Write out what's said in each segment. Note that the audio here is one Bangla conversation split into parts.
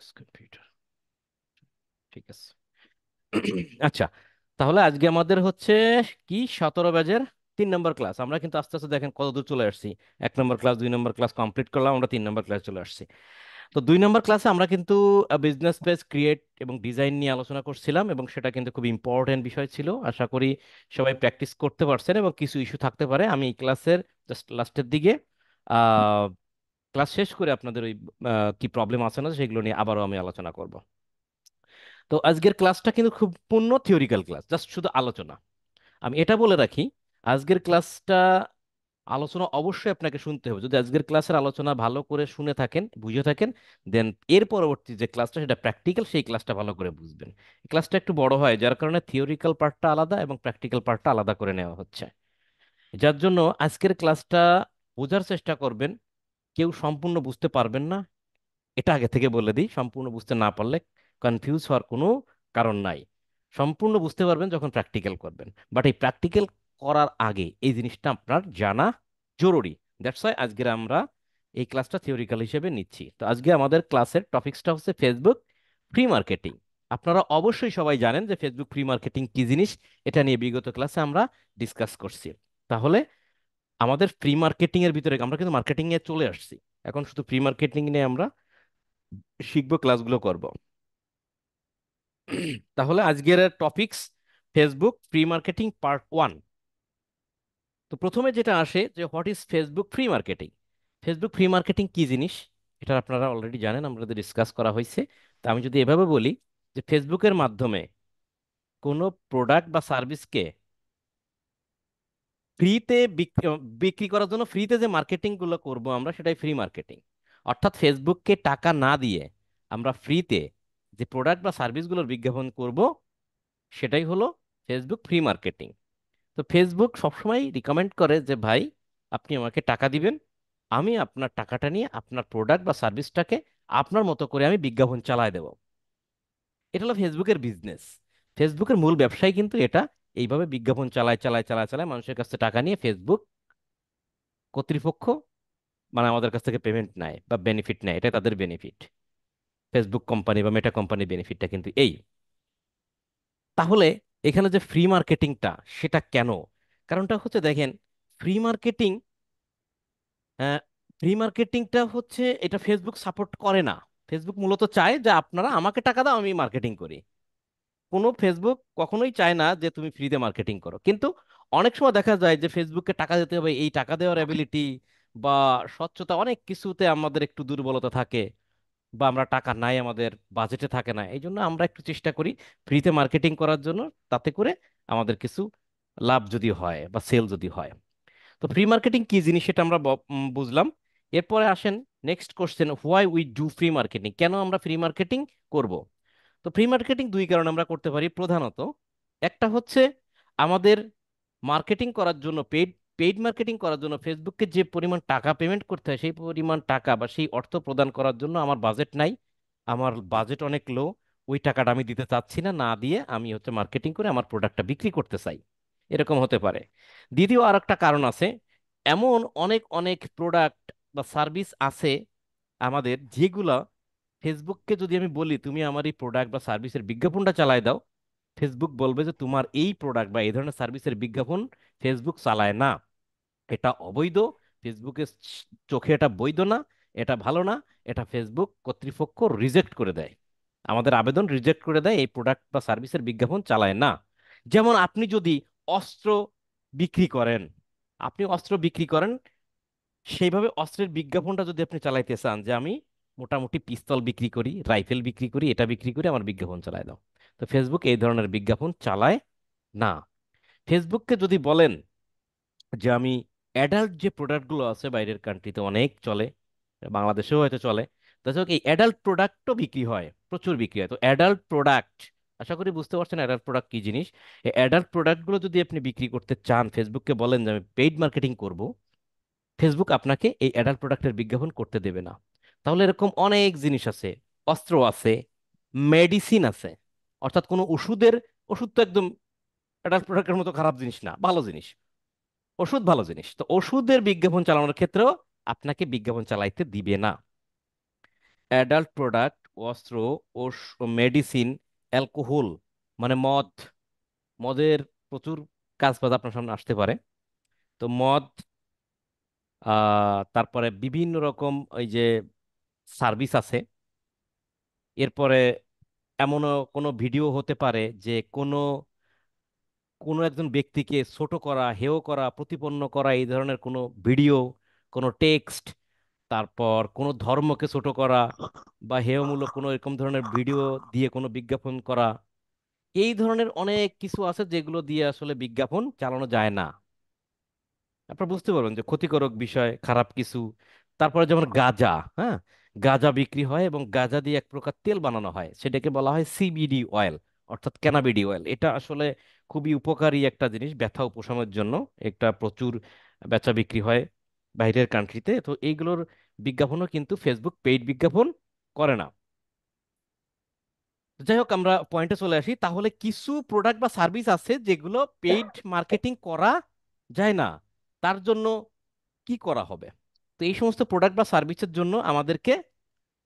দিস কম্পিউটার ঠিক আছে আচ্ছা তাহলে আজকে আমাদের হচ্ছে কি সতেরো ব্যাজের তিন নম্বর ক্লাস আমরা কিন্তু আস্তে আস্তে দেখেন কতদূর চলে আসছি এক নম্বর ক্লাস দুই নম্বর ক্লাস কমপ্লিট করলাম আমরা তিন নম্বর ক্লাস চলে আসছি তো দুই নম্বর ক্লাসে আমরা কিন্তু বিজনেস পেজ ক্রিয়েট এবং ডিজাইন নিয়ে আলোচনা করছিলাম এবং সেটা কিন্তু খুব ইম্পর্টেন্ট বিষয় ছিল আশা করি সবাই প্র্যাকটিস করতে পারছেন এবং কিছু ইস্যু থাকতে পারে আমি এই ক্লাসের জাস্ট লাস্টের দিকে ক্লাস শেষ করে আপনাদের ওই কি প্রবলেম আছে না সেগুলো নিয়ে আবারও আমি আলোচনা করব তো আজকের ক্লাসটা কিন্তু খুব পূর্ণ থিওরিক্যাল ক্লাস জাস্ট শুধু আলোচনা আমি এটা বলে রাখি আজকের ক্লাসটা আলোচনা অবশ্যই আপনাকে শুনতে হবে যদি আজকের ক্লাসের আলোচনা ভালো করে শুনে থাকেন বুঝে থাকেন দেন এর পরবর্তী যে ক্লাসটা সেটা প্র্যাকটিক্যাল সেই ক্লাসটা ভালো করে বুঝবেন ক্লাসটা একটু বড় হয় যার কারণে থিওরিক্যাল পার্টটা আলাদা এবং প্র্যাকটিক্যাল পার্টটা আলাদা করে নেওয়া হচ্ছে যার জন্য আজকের ক্লাসটা বোঝার চেষ্টা করবেন কেউ সম্পূর্ণ বুঝতে পারবেন না এটা আগে থেকে বলে দিই সম্পূর্ণ বুঝতে না পারলে কনফিউজ হওয়ার কোনো কারণ নাই সম্পূর্ণ বুঝতে পারবেন যখন প্র্যাকটিক্যাল করবেন বাট এই প্র্যাকটিক্যাল করার আগে এই জিনিসটা আপনার জানা জরুরি দ্যাটস ওয়াই আজকে আমরা এই ক্লাসটা থিওরিক্যাল হিসেবে নিচ্ছি তো আজকে আমাদের ক্লাসের টপিক্সটা হচ্ছে ফেসবুক ফ্রি মার্কেটিং আপনারা অবশ্যই সবাই জানেন যে ফেসবুক ফ্রি মার্কেটিং কি জিনিস এটা নিয়ে বিগত ক্লাসে আমরা ডিসকাস করছি তাহলে আমাদের ফ্রি মার্কেটিং এর ভিতরে আমরা কিন্তু মার্কেটিং এ চলে আসছি এখন শুধু ফ্রি মার্কেটিং নিয়ে আমরা শিখবো ক্লাসগুলো করব তাহলে আজকের topics Facebook free marketing part one তো প্রথমে যেটা আসে যে what is Facebook free marketing Facebook free marketing কি জিনিস এটা আপনারা অলরেডি জানেন আমাদের ডিসকাস করা হয়েছে তা আমি যদি এভাবে বলি যে ফেসবুকের মাধ্যমে কোনো প্রোডাক্ট বা সার্ভিসকে ফ্রিতে বিক্রি করার জন্য ফ্রিতে যে মার্কেটিংগুলো করব আমরা সেটাই ফ্রি মার্কেটিং অর্থাৎ ফেসবুককে টাকা না দিয়ে আমরা ফ্রিতে যে প্রোডাক্ট বা সার্ভিসগুলোর বিজ্ঞাপন করব সেটাই হলো ফেসবুক ফ্রি মার্কেটিং তো ফেসবুক সবসময় রিকমেন্ড করে যে ভাই আপনি আমাকে টাকা দিবেন আমি আপনার টাকাটা নিয়ে আপনার প্রোডাক্ট বা সার্ভিসটাকে আপনার মতো করে আমি বিজ্ঞাপন চালায় দেব এটা হলো ফেসবুকের বিজনেস ফেসবুকের মূল ব্যবসায় কিন্তু এটা এইভাবে বিজ্ঞাপন চালায় চালায় চালায় চালায় মানুষের কাছ থেকে টাকা নিয়ে ফেসবুক কর্তৃপক্ষ মানে আমাদের কাছ থেকে পেমেন্ট নেয় বা বেনিফিট নেয় এটা তাদের বেনিফিট ফেসবুক কোম্পানি বা মেটা কোম্পানির বেনিফিটটা কিন্তু এই তাহলে এখানে যে ফ্রি মার্কেটিংটা সেটা কেন কারণটা হচ্ছে দেখেন ফ্রি মার্কেটিং ফ্রি মার্কেটিংটা হচ্ছে এটা ফেসবুক সাপোর্ট করে না ফেসবুক মূলত চায় যে আপনারা আমাকে টাকা দাও আমি মার্কেটিং করি কোনো ফেসবুক কখনোই চায় না যে তুমি ফ্রিতে মার্কেটিং করো কিন্তু অনেক সময় দেখা যায় যে ফেসবুককে টাকা দিতে হবে এই টাকা দেওয়ার অ্যাবিলিটি বা স্বচ্ছতা অনেক কিছুতে আমাদের একটু দুর্বলতা থাকে বা আমরা টাকা নাই আমাদের বাজেটে থাকে না এই জন্য আমরা একটু চেষ্টা করি ফ্রিতে মার্কেটিং করার জন্য তাতে করে আমাদের কিছু লাভ যদি হয় বা সেল যদি হয় তো ফ্রি মার্কেটিং কি জিনিস সেটা আমরা বুঝলাম এরপরে আসেন next question why we do free marketing কেন আমরা ফ্রি মার্কেটিং করব তো প্রি মার্কেটিং দুই কারণে আমরা করতে পারি প্রধানত একটা হচ্ছে আমাদের মার্কেটিং করার জন্য পেইড পেইড মার্কেটিং করার জন্য ফেসবুককে যে পরিমাণ টাকা পেমেন্ট করতে হয় সেই পরিমাণ টাকা বা সেই অর্থ প্রদান করার জন্য আমার বাজেট নাই আমার বাজেট অনেক লো ওই টাকাটা আমি দিতে চাচ্ছি না না দিয়ে আমি হচ্ছে মার্কেটিং করে আমার প্রোডাক্টটা বিক্রি করতে চাই এরকম হতে পারে দ্বিতীয় আর একটা কারণ আছে এমন অনেক অনেক প্রোডাক্ট বা সার্ভিস আছে আমাদের যেগুলা ফেসবুককে যদি আমি বলি তুমি আমার এই প্রোডাক্ট বা সার্ভিসের বিজ্ঞাপনটা চালায় দাও ফেসবুক বলবে যে তোমার এই প্রোডাক্ট বা এই ধরনের সার্ভিসের বিজ্ঞাপন ফেসবুক চালায় না এটা অবৈধ ফেসবুকের চোখে এটা বৈধ না এটা ভালো না এটা ফেসবুক কর্তৃপক্ষ রিজেক্ট করে দেয় আমাদের আবেদন রিজেক্ট করে দেয় এই প্রোডাক্ট বা সার্ভিসের বিজ্ঞাপন চালায় না যেমন আপনি যদি অস্ত্র বিক্রি করেন আপনি অস্ত্র বিক্রি করেন সেইভাবে অস্ত্রের বিজ্ঞাপনটা যদি আপনি চালাইতে চান যে আমি মোটামুটি পিস্তল বিক্রি করি রাইফেল বিক্রি করি এটা বিক্রি করি আমার বিজ্ঞাপন চালায় দাও তো ফেসবুক এই ধরনের বিজ্ঞাপন চালায় না ফেসবুককে যদি বলেন যে আমি অ্যাডাল্ট যে প্রোডাক্টগুলো আছে বাইরের কান্ট্রিতে অনেক চলে বাংলাদেশেও হয়তো চলে তাছাড়া এই অ্যাডাল্ট প্রোডাক্টও বিক্রি হয় প্রচুর বিক্রি হয় তো অ্যাডাল্ট প্রোডাক্ট আশা করি বুঝতে পারছেন অ্যাডাল্ট প্রোডাক্ট কী জিনিস এই অ্যাডাল্ট প্রোডাক্টগুলো যদি আপনি বিক্রি করতে চান ফেসবুককে বলেন যে আমি পেইড মার্কেটিং করব ফেসবুক আপনাকে এই অ্যাডাল্ট প্রোডাক্টের বিজ্ঞাপন করতে দেবে না তাহলে এরকম অনেক জিনিস আছে অস্ত্র আছে মেডিসিন আছে অর্থাৎ কোনো ওষুধের ওষুধ তো একদম অ্যাডাল্ট প্রোডাক্টের মতো খারাপ জিনিস না ভালো জিনিস ওষুধ ভালো জিনিস তো ওষুধের বিজ্ঞাপন চালানোর ক্ষেত্রেও আপনাকে বিজ্ঞাপন চালাইতে দিবে না অ্যাডাল্ট প্রোডাক্ট অস্ত্র মেডিসিন অ্যালকোহল মানে মদ মদের প্রচুর কাজ বাজ আপনার সামনে আসতে পারে তো মদ তারপরে বিভিন্ন রকম ওই যে সার্ভিস আছে এরপরে এমনও কোনো ভিডিও হতে পারে যে কোনো কোনো একজন ব্যক্তিকে ছোট করা হেয় করা প্রতিপন্ন করা এই ধরনের কোনো ভিডিও কোনো টেক্সট তারপর কোনো ধর্মকে ছোট করা বা হেয়মূলক কোনো এরকম ধরনের ভিডিও দিয়ে কোনো বিজ্ঞাপন করা এই ধরনের অনেক কিছু আছে যেগুলো দিয়ে আসলে বিজ্ঞাপন চালানো যায় না আপনারা বুঝতে পারবেন যে ক্ষতিকারক বিষয় খারাপ কিছু তারপরে যেমন গাঁজা হ্যাঁ গাঁজা বিক্রি হয় এবং গাঁজা দিয়ে এক প্রকার তেল বানানো হয় সেটাকে বলা হয় সিবিডি অয়েল অর্থাৎ ক্যানাবিডি অয়েল এটা আসলে খুবই উপকারী একটা জিনিস ব্যথা উপশমের জন্য একটা প্রচুর বেচা বিক্রি হয় বাইরের কান্ট্রিতে তো এইগুলোর বিজ্ঞাপনও কিন্তু ফেসবুক পেইড বিজ্ঞাপন করে না যাই হোক আমরা পয়েন্টে চলে আসি তাহলে কিছু প্রোডাক্ট বা সার্ভিস আছে যেগুলো পেইড মার্কেটিং করা যায় না তার জন্য কি করা হবে তো এই সমস্ত প্রোডাক্ট বা সার্ভিসের জন্য আমাদেরকে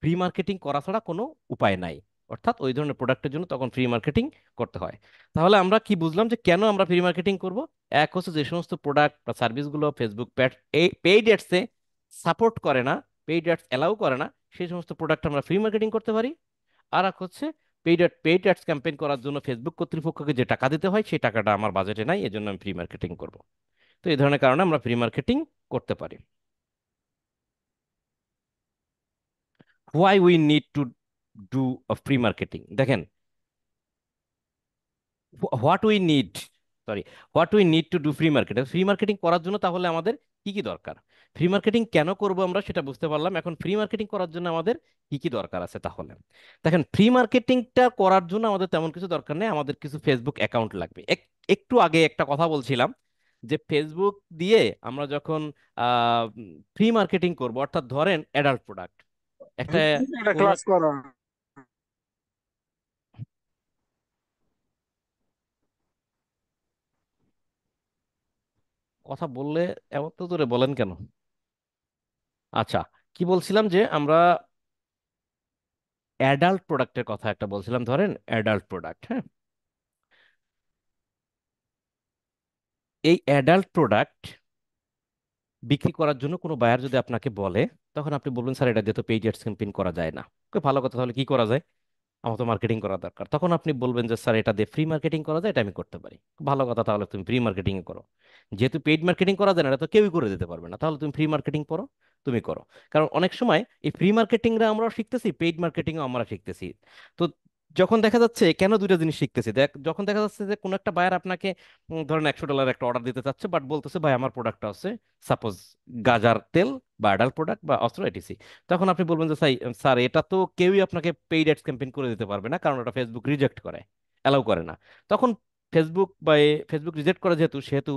ফ্রি মার্কেটিং করা ছাড়া কোনো উপায় নাই অর্থাৎ ওই ধরনের প্রোডাক্টের জন্য তখন ফ্রি মার্কেটিং করতে হয় তাহলে আমরা কি বুঝলাম যে কেন আমরা ফ্রি মার্কেটিং করব এক হচ্ছে যে সমস্ত প্রোডাক্ট বা সার্ভিসগুলো ফেসবুক এই পেইড অ্যাডসে সাপোর্ট করে না পেইড অ্যাডস অ্যালাউ করে না সেই সমস্ত প্রোডাক্ট আমরা ফ্রি মার্কেটিং করতে পারি আর এক হচ্ছে paid ad paid ads campaign করার জন্য ফেসবুক কর্তৃপক্ষকে যে টাকা দিতে হয় সেই টাকাটা আমার বাজেটে নাই এজন্য আমি ফ্রি মার্কেটিং করব তো এই ধরনের কারণে আমরা ফ্রি মার্কেটিং করতে পারি why we need to do a marketing দেখেন what we need sorry what we need to do free marketing free marketing করার জন্য তাহলে আমাদের কি কি দরকার ফ্রি মার্কেটিং কেন করব আমরা সেটা বুঝতে পারলাম এখন ফ্রি মার্কেটিং করার জন্য আমাদের কি কি দরকার আছে তাহলে দেখেন ফ্রি মার্কেটিংটা করার জন্য আমাদের তেমন কিছু দরকার নেই আমাদের কিছু ফেসবুক অ্যাকাউন্ট লাগবে একটু আগে একটা কথা বলছিলাম যে ফেসবুক দিয়ে আমরা যখন ফ্রি মার্কেটিং করব অর্থাৎ ধরেন অ্যাডাল্ট প্রোডাক্ট একটা ক্লাস করা কথা বললে এত জোরে বলেন কেন আচ্ছা কি বলছিলাম যে আমরা অ্যাডাল্ট প্রোডাক্টের কথা একটা বলছিলাম ধরেন অ্যাডাল্ট প্রোডাক্ট হ্যাঁ এই অ্যাডাল্ট প্রোডাক্ট বিক্রি করার জন্য কোনো বায়ার যদি আপনাকে বলে তখন আপনি বলবেন স্যার এটা দিয়ে তো পেইড অ্যাডস ক্যাম্পেইন করা যায় না ভালো কথা তাহলে কি করা যায় আমার তো মার্কেটিং করা দরকার তখন আপনি বলবেন যে স্যার এটা দিয়ে ফ্রি মার্কেটিং করা যায় এটা আমি করতে পারি ভালো কথা তাহলে তুমি ফ্রি মার্কেটিং করো যেহেতু পেইড মার্কেটিং করা যায় না এটা তো কেউই করে দিতে পারবে না তাহলে তুমি ফ্রি মার্কেটিং করো তুমি করো কারণ অনেক সময় এই ফ্রি মার্কেটিংরা আমরা শিখতেছি পেইড মার্কেটিংও আমরা শিখতেছি তো যখন দেখা যাচ্ছে কেন দুইটা জিনিস শিখতেছি দেখ যখন দেখা যাচ্ছে যে কোনো একটা বায়ার আপনাকে ধরেন একশো ডলার একটা অর্ডার দিতে চাচ্ছে বাট বলতেছে ভাই আমার প্রোডাক্টটা আছে সাপোজ গাজার তেল বা অ্যাডাল প্রোডাক্ট বা অস্ত্র এটিসি তখন আপনি বলবেন যে সাই- স্যার এটা তো কেউই আপনাকে পেইড অ্যাডস ক্যাম্পেইন করে দিতে পারবে না কারণ ওটা ফেসবুক রিজেক্ট করে অ্যালাউ করে না তখন ফেসবুক বা ফেসবুক রিজেক্ট করে যেহেতু সেহেতু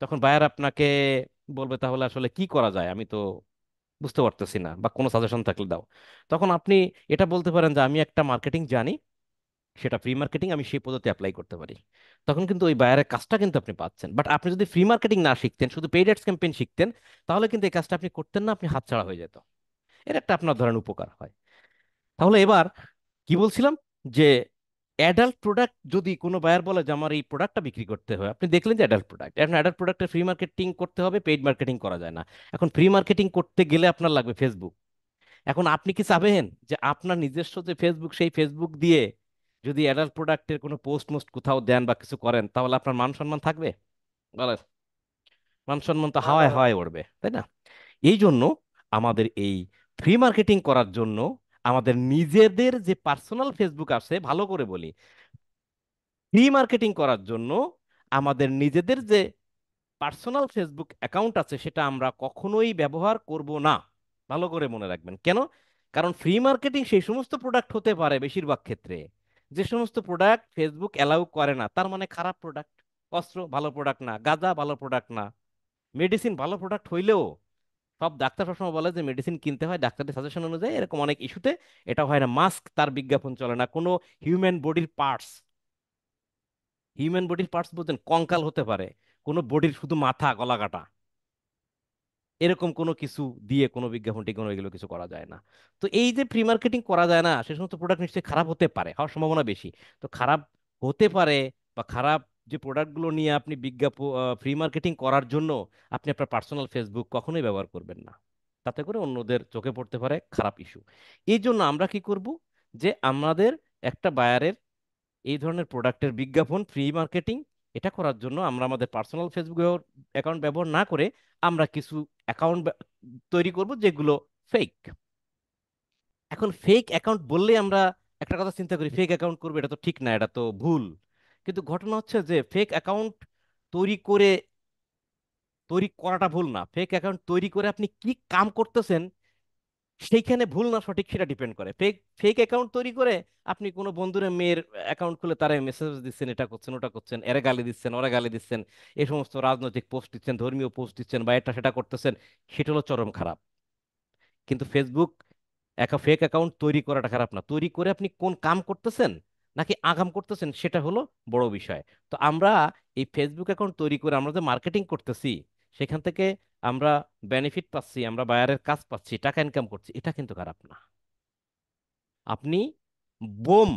তখন বায়ার আপনাকে বলবে তাহলে আসলে কি করা যায় আমি তো বুঝতে পারতেছি না বা কোনো সাজেশন থাকলে দাও তখন আপনি এটা বলতে পারেন যে আমি একটা মার্কেটিং জানি সেটা ফ্রি মার্কেটিং আমি সেই পদ্ধতি অ্যাপ্লাই করতে পারি তখন কিন্তু ওই বায়ারের কাজটা কিন্তু আপনি পাচ্ছেন বাট আপনি যদি ফ্রি মার্কেটিং না শিখতেন শুধু পেইড অ্যাডস ক্যাম্পেইন শিখতেন তাহলে কিন্তু এই কাজটা আপনি করতেন না আপনি হাতছাড়া হয়ে যেত এর একটা আপনার ধরেন উপকার হয় তাহলে এবার কি বলছিলাম যে অ্যাডাল্ট প্রোডাক্ট যদি কোনো বায়ার বলে যে আমার এই প্রোডাক্টটা বিক্রি করতে হবে আপনি দেখলেন যে অ্যাডাল্ট প্রোডাক্ট এখন অ্যাডাল্ট প্রোডাক্টে ফ্রি মার্কেটিং করতে হবে পেইড মার্কেটিং করা যায় না এখন ফ্রি মার্কেটিং করতে গেলে আপনার লাগবে ফেসবুক এখন আপনি কি চাবেন যে আপনার নিজস্ব যে ফেসবুক সেই ফেসবুক দিয়ে যদি অ্যাডাল্ট প্রোডাক্টের কোনো পোস্ট মোস্ট কোথাও দেন বা কিছু করেন তাহলে আপনার মান সম্মান থাকবে বলেন মান সম্মান তো হ্যাঁ, হাওয়ায় হ্যাঁ। হাওয়ায় উঠবে তাই না এই জন্য আমাদের এই ফ্রি মার্কেটিং করার জন্য আমাদের নিজেদের যে পার্সোনাল ফেসবুক আছে ভালো করে বলি ফ্রি মার্কেটিং করার জন্য আমাদের নিজেদের যে পার্সোনাল ফেসবুক অ্যাকাউন্ট আছে সেটা আমরা কখনোই ব্যবহার করব না ভালো করে মনে রাখবেন কেন কারণ ফ্রি মার্কেটিং সেই সমস্ত প্রোডাক্ট হতে পারে বেশিরভাগ ক্ষেত্রে যে সমস্ত প্রোডাক্ট ফেসবুক অ্যালাউ করে না তার মানে খারাপ প্রোডাক্ট অস্ত্র ভালো প্রোডাক্ট না গাঁজা ভালো প্রোডাক্ট না মেডিসিন ভালো প্রোডাক্ট হইলেও সব ডাক্তার সবসময় বলে যে মেডিসিন কিনতে হয় ডাক্তারের সাজেশন অনুযায়ী এরকম অনেক ইস্যুতে এটা হয় না মাস্ক তার বিজ্ঞাপন চলে না কোনো হিউম্যান বডির পার্টস হিউম্যান বডির পার্টস বলছেন কঙ্কাল হতে পারে কোনো বডির শুধু মাথা গলাকাটা এরকম কোনো কিছু দিয়ে কোনো বিজ্ঞাপন কোনো এগুলো কিছু করা যায় না তো এই যে প্রি মার্কেটিং করা যায় না সে সমস্ত প্রোডাক্ট নিশ্চয়ই খারাপ হতে পারে হওয়ার সম্ভাবনা বেশি তো খারাপ হতে পারে বা খারাপ যে প্রোডাক্টগুলো নিয়ে আপনি বিজ্ঞাপন ফ্রি মার্কেটিং করার জন্য আপনি আপনার পার্সোনাল ফেসবুক কখনোই ব্যবহার করবেন না তাতে করে অন্যদের চোখে পড়তে পারে খারাপ ইস্যু এই জন্য আমরা কি করব যে আমাদের একটা বায়ারের এই ধরনের প্রোডাক্টের বিজ্ঞাপন ফ্রি মার্কেটিং এটা করার জন্য আমরা আমাদের পার্সোনাল ফেসবুক অ্যাকাউন্ট ব্যবহার না করে আমরা কিছু অ্যাকাউন্ট তৈরি করব যেগুলো ফেক এখন ফেক অ্যাকাউন্ট বললে আমরা একটা কথা চিন্তা করি ফেক অ্যাকাউন্ট করবো এটা তো ঠিক না এটা তো ভুল কিন্তু ঘটনা হচ্ছে যে ফেক অ্যাকাউন্ট তৈরি করে তৈরি করাটা ভুল না ফেক অ্যাকাউন্ট তৈরি করে আপনি কি কাম করতেছেন সেইখানে ভুল না সঠিক সেটা ডিপেন্ড করে ফেক ফেক অ্যাকাউন্ট তৈরি করে আপনি কোনো বন্ধুর মেয়ের অ্যাকাউন্ট খুলে তারা মেসেজ দিচ্ছেন এটা করছেন ওটা করছেন এরা গালি দিচ্ছেন ওরা গালি দিচ্ছেন এই সমস্ত রাজনৈতিক পোস্ট দিচ্ছেন ধর্মীয় পোস্ট দিচ্ছেন বা এটা সেটা করতেছেন সেটা হলো চরম খারাপ কিন্তু ফেসবুক একা ফেক অ্যাকাউন্ট তৈরি করাটা খারাপ না তৈরি করে আপনি কোন কাম করতেছেন নাকি আগাম করতেছেন সেটা হলো বড় বিষয় তো আমরা এই ফেসবুক অ্যাকাউন্ট তৈরি করে আমরা যে মার্কেটিং করতেছি সেখান থেকে আমরা বেনিফিট পাচ্ছি আমরা বায়ারের কাজ পাচ্ছি টাকা ইনকাম করছি এটা কিন্তু খারাপ না আপনি বোম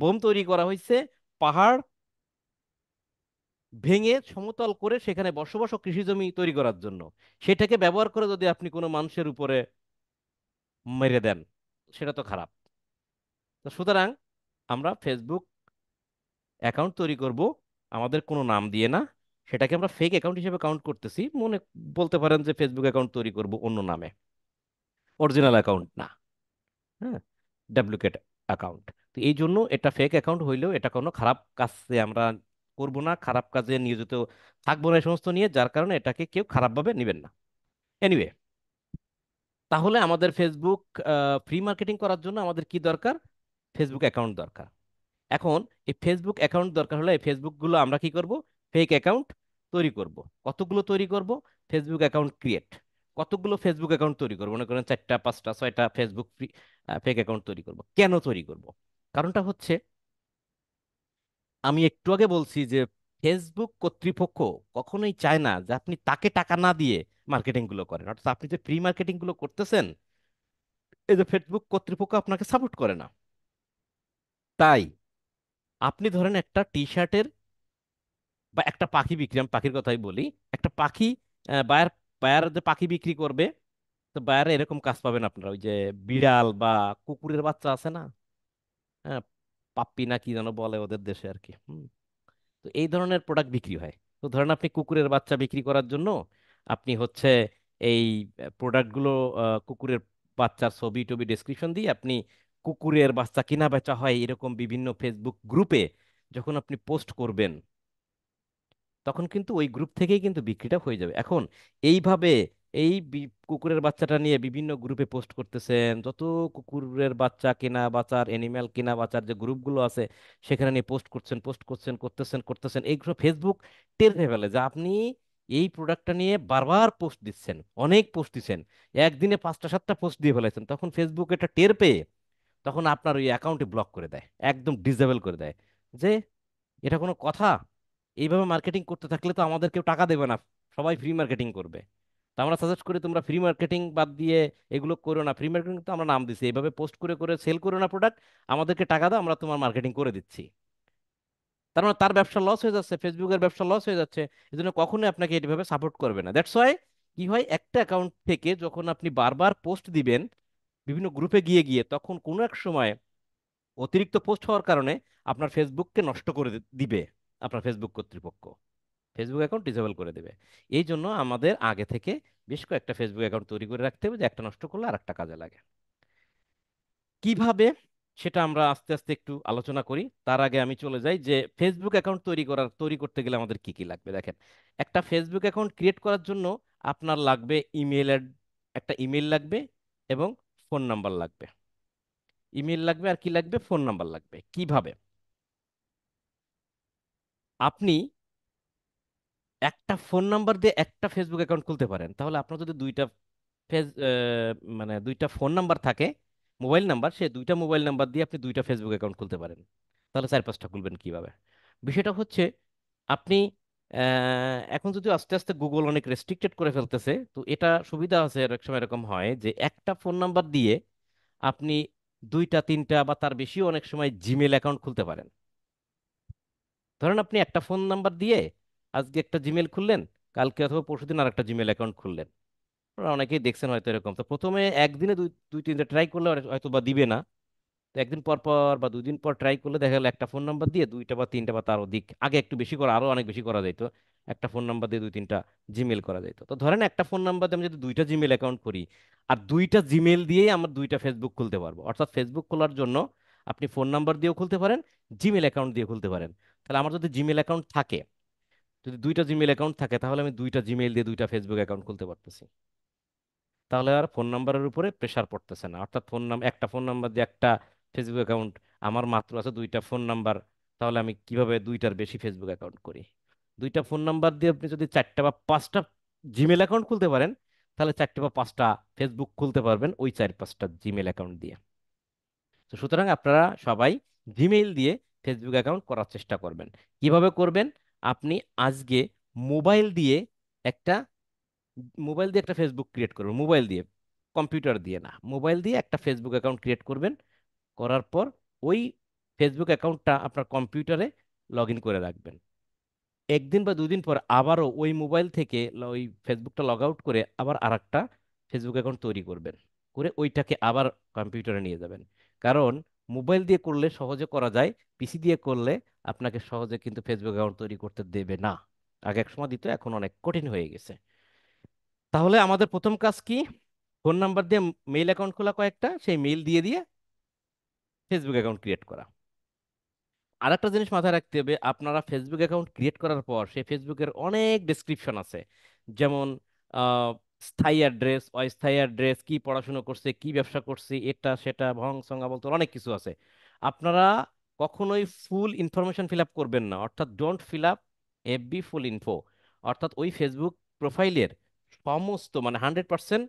বোম তৈরি করা হয়েছে পাহাড় ভেঙে সমতল করে সেখানে বসবাস ও কৃষি জমি তৈরি করার জন্য সেটাকে ব্যবহার করে যদি আপনি কোনো মানুষের উপরে মেরে দেন সেটা তো খারাপ তো সুতরাং আমরা ফেসবুক অ্যাকাউন্ট তৈরি করব আমাদের কোনো নাম দিয়ে না সেটাকে আমরা ফেক অ্যাকাউন্ট হিসেবে কাউন্ট করতেছি মনে বলতে পারেন যে ফেসবুক অ্যাকাউন্ট তৈরি করব অন্য নামে অরিজিনাল অ্যাকাউন্ট না হ্যাঁ ডুপ্লিকেট অ্যাকাউন্ট তো এই জন্য এটা ফেক অ্যাকাউন্ট হইলেও এটা কোনো খারাপ কাজে আমরা করব না খারাপ কাজে নিয়োজিত থাকবো না এই সমস্ত নিয়ে যার কারণে এটাকে কেউ খারাপভাবে নেবেন না এনিওয়ে তাহলে আমাদের ফেসবুক ফ্রি মার্কেটিং করার জন্য আমাদের কি দরকার ফেসবুক অ্যাকাউন্ট দরকার এখন এই ফেসবুক অ্যাকাউন্ট দরকার হলে এই ফেসবুকগুলো আমরা কি করব ফেক অ্যাকাউন্ট তৈরি করব কতগুলো তৈরি করব ফেসবুক অ্যাকাউন্ট ক্রিয়েট কতগুলো ফেসবুক অ্যাকাউন্ট তৈরি করবো মনে করেন চারটা পাঁচটা ছয়টা ফেসবুক ফেক অ্যাকাউন্ট তৈরি করব কেন তৈরি করব কারণটা হচ্ছে আমি একটু আগে বলছি যে ফেসবুক কর্তৃপক্ষ কখনোই চায় না যে আপনি তাকে টাকা না দিয়ে মার্কেটিংগুলো করেন অর্থাৎ আপনি যে ফ্রি মার্কেটিংগুলো করতেছেন এই যে ফেসবুক কর্তৃপক্ষ আপনাকে সাপোর্ট করে না তাই আপনি ধরেন একটা টি শার্টের বা একটা পাখি বিক্রি আমি পাখির কথাই বলি একটা পাখি বায়ার বায়ার যে পাখি বিক্রি করবে তো বায়ারে এরকম কাজ পাবেন আপনারা ওই যে বিড়াল বা কুকুরের বাচ্চা আছে না হ্যাঁ পাপ্পি না কি যেন বলে ওদের দেশে আর কি হুম তো এই ধরনের প্রোডাক্ট বিক্রি হয় তো ধরেন আপনি কুকুরের বাচ্চা বিক্রি করার জন্য আপনি হচ্ছে এই প্রোডাক্টগুলো কুকুরের বাচ্চার ছবি টবি ডিসক্রিপশন দিয়ে আপনি কুকুরের বাচ্চা কিনা বেচা হয় এরকম বিভিন্ন ফেসবুক গ্রুপে যখন আপনি পোস্ট করবেন তখন কিন্তু ওই গ্রুপ থেকেই কিন্তু বিক্রিটা হয়ে যাবে এখন এইভাবে এই কুকুরের বাচ্চাটা নিয়ে বিভিন্ন গ্রুপে পোস্ট করতেছেন যত কুকুরের বাচ্চা কেনা বাচ্চার অ্যানিম্যাল কেনা বাচ্চার যে গ্রুপগুলো আছে সেখানে নিয়ে পোস্ট করছেন পোস্ট করছেন করতেছেন করতেছেন এইগুলো ফেসবুক টের পেয়ে ফেলে যে আপনি এই প্রোডাক্টটা নিয়ে বারবার পোস্ট দিচ্ছেন অনেক পোস্ট দিচ্ছেন একদিনে পাঁচটা সাতটা পোস্ট দিয়ে ফেলেছেন তখন ফেসবুক এটা টের পেয়ে তখন আপনার ওই অ্যাকাউন্টে ব্লক করে দেয় একদম ডিসেবল করে দেয় যে এটা কোনো কথা এইভাবে মার্কেটিং করতে থাকলে তো আমাদের কেউ টাকা দেবে না সবাই ফ্রি মার্কেটিং করবে তো আমরা সাজেস্ট করি তোমরা ফ্রি মার্কেটিং বাদ দিয়ে এগুলো করো না ফ্রি মার্কেটিং তো আমরা নাম দিচ্ছি এইভাবে পোস্ট করে করে সেল করো না প্রোডাক্ট আমাদেরকে টাকা দাও আমরা তোমার মার্কেটিং করে দিচ্ছি তার মানে তার ব্যবসা লস হয়ে যাচ্ছে ফেসবুকের ব্যবসা লস হয়ে যাচ্ছে এই জন্য কখনোই আপনাকে এইভাবে সাপোর্ট করবে না দ্যাটস ওয়াই কি হয় একটা অ্যাকাউন্ট থেকে যখন আপনি বারবার পোস্ট দিবেন বিভিন্ন গ্রুপে গিয়ে গিয়ে তখন কোনো এক সময় অতিরিক্ত পোস্ট হওয়ার কারণে আপনার ফেসবুককে নষ্ট করে দিবে আপনার ফেসবুক কর্তৃপক্ষ ফেসবুক অ্যাকাউন্ট ডিসেবল করে দেবে এই জন্য আমাদের আগে থেকে বেশ কয়েকটা ফেসবুক অ্যাকাউন্ট তৈরি করে রাখতে হবে যে একটা নষ্ট করলে আর একটা কাজে লাগে কিভাবে সেটা আমরা আস্তে আস্তে একটু আলোচনা করি তার আগে আমি চলে যাই যে ফেসবুক অ্যাকাউন্ট তৈরি করার তৈরি করতে গেলে আমাদের কি কি লাগবে দেখেন একটা ফেসবুক অ্যাকাউন্ট ক্রিয়েট করার জন্য আপনার লাগবে ইমেল একটা ইমেল লাগবে এবং ফোন নাম্বার লাগবে ইমেল লাগবে আর কি লাগবে ফোন নাম্বার লাগবে কিভাবে আপনি একটা ফোন নাম্বার দিয়ে একটা ফেসবুক অ্যাকাউন্ট খুলতে পারেন তাহলে আপনার যদি দুইটা ফেস মানে দুইটা ফোন নাম্বার থাকে মোবাইল নাম্বার সে দুইটা মোবাইল নাম্বার দিয়ে আপনি দুইটা ফেসবুক অ্যাকাউন্ট খুলতে পারেন তাহলে চার পাঁচটা খুলবেন কীভাবে বিষয়টা হচ্ছে আপনি এখন যদি আস্তে আস্তে গুগল অনেক রেস্ট্রিক্টেড করে ফেলতেছে তো এটা সুবিধা আছে এক সময় এরকম হয় যে একটা ফোন নাম্বার দিয়ে আপনি দুইটা তিনটা বা তার বেশিও অনেক সময় জিমেল অ্যাকাউন্ট খুলতে পারেন ধরেন আপনি একটা ফোন নাম্বার দিয়ে আজকে একটা জিমেল খুললেন কালকে অথবা দিন আর একটা জিমেল অ্যাকাউন্ট খুললেন অনেকেই দেখছেন হয়তো এরকম তো প্রথমে একদিনে দুই দুই তিনটা ট্রাই করলে হয়তো বা দিবে না তো একদিন পর পর বা দুদিন পর ট্রাই করলে দেখা গেলো একটা ফোন নাম্বার দিয়ে দুইটা বা তিনটা বা তার অধিক আগে একটু বেশি করা আরও অনেক বেশি করা যেত একটা ফোন নাম্বার দিয়ে দুই তিনটা জিমেল করা যেত তো ধরেন একটা ফোন নাম্বার দিয়ে আমি যদি দুইটা জিমেল অ্যাকাউন্ট করি আর দুইটা জিমেল দিয়েই আমরা দুইটা ফেসবুক খুলতে পারবো অর্থাৎ ফেসবুক খোলার জন্য আপনি ফোন নাম্বার দিয়েও খুলতে পারেন জিমেল অ্যাকাউন্ট দিয়ে খুলতে পারেন তাহলে আমার যদি জিমেল অ্যাকাউন্ট থাকে যদি দুইটা জিমেল অ্যাকাউন্ট থাকে তাহলে আমি দুইটা জিমেল দিয়ে দুইটা ফেসবুক অ্যাকাউন্ট খুলতে পারতেছি তাহলে আর ফোন নাম্বারের উপরে প্রেশার পড়তেছে না অর্থাৎ ফোন নাম একটা ফোন নাম্বার দিয়ে একটা ফেসবুক অ্যাকাউন্ট আমার মাত্র আছে দুইটা ফোন নাম্বার তাহলে আমি কিভাবে দুইটার বেশি ফেসবুক অ্যাকাউন্ট করি দুইটা ফোন নাম্বার দিয়ে আপনি যদি চারটা বা পাঁচটা জিমেল অ্যাকাউন্ট খুলতে পারেন তাহলে চারটে বা পাঁচটা ফেসবুক খুলতে পারবেন ওই চার পাঁচটা জিমেল অ্যাকাউন্ট দিয়ে তো সুতরাং আপনারা সবাই জিমেইল দিয়ে ফেসবুক অ্যাকাউন্ট করার চেষ্টা করবেন কিভাবে করবেন আপনি আজকে মোবাইল দিয়ে একটা মোবাইল দিয়ে একটা ফেসবুক ক্রিয়েট করবেন মোবাইল দিয়ে কম্পিউটার দিয়ে না মোবাইল দিয়ে একটা ফেসবুক অ্যাকাউন্ট ক্রিয়েট করবেন করার পর ওই ফেসবুক অ্যাকাউন্টটা আপনার কম্পিউটারে লগ ইন করে রাখবেন একদিন বা দুদিন পর আবারও ওই মোবাইল থেকে ওই ফেসবুকটা লগ আউট করে আবার আর ফেসবুক অ্যাকাউন্ট তৈরি করবেন করে ওইটাকে আবার কম্পিউটারে নিয়ে যাবেন কারণ মোবাইল দিয়ে করলে সহজে করা যায় পিসি দিয়ে করলে আপনাকে সহজে কিন্তু ফেসবুক অ্যাকাউন্ট তৈরি করতে দেবে না আগে এক সময় দিত এখন অনেক কঠিন হয়ে গেছে তাহলে আমাদের প্রথম কাজ কি ফোন নাম্বার দিয়ে মেইল অ্যাকাউন্ট খোলা কয়েকটা সেই মেইল দিয়ে দিয়ে ফেসবুক অ্যাকাউন্ট ক্রিয়েট করা আর একটা জিনিস মাথায় রাখতে হবে আপনারা ফেসবুক অ্যাকাউন্ট ক্রিয়েট করার পর সেই ফেসবুকের অনেক ডিসক্রিপশন আছে যেমন স্থায়ী অ্যাড্রেস অস্থায়ী অ্যাড্রেস কি পড়াশুনো করছে কি ব্যবসা করছে এটা সেটা ভং সঙ্গা বলতে অনেক কিছু আছে আপনারা কখনোই ফুল ইনফরমেশন ফিল আপ করবেন না অর্থাৎ ডোন্ট ফিল আপ এভি ফুল ইনফো অর্থাৎ ওই ফেসবুক প্রোফাইলের সমস্ত মানে hundred percent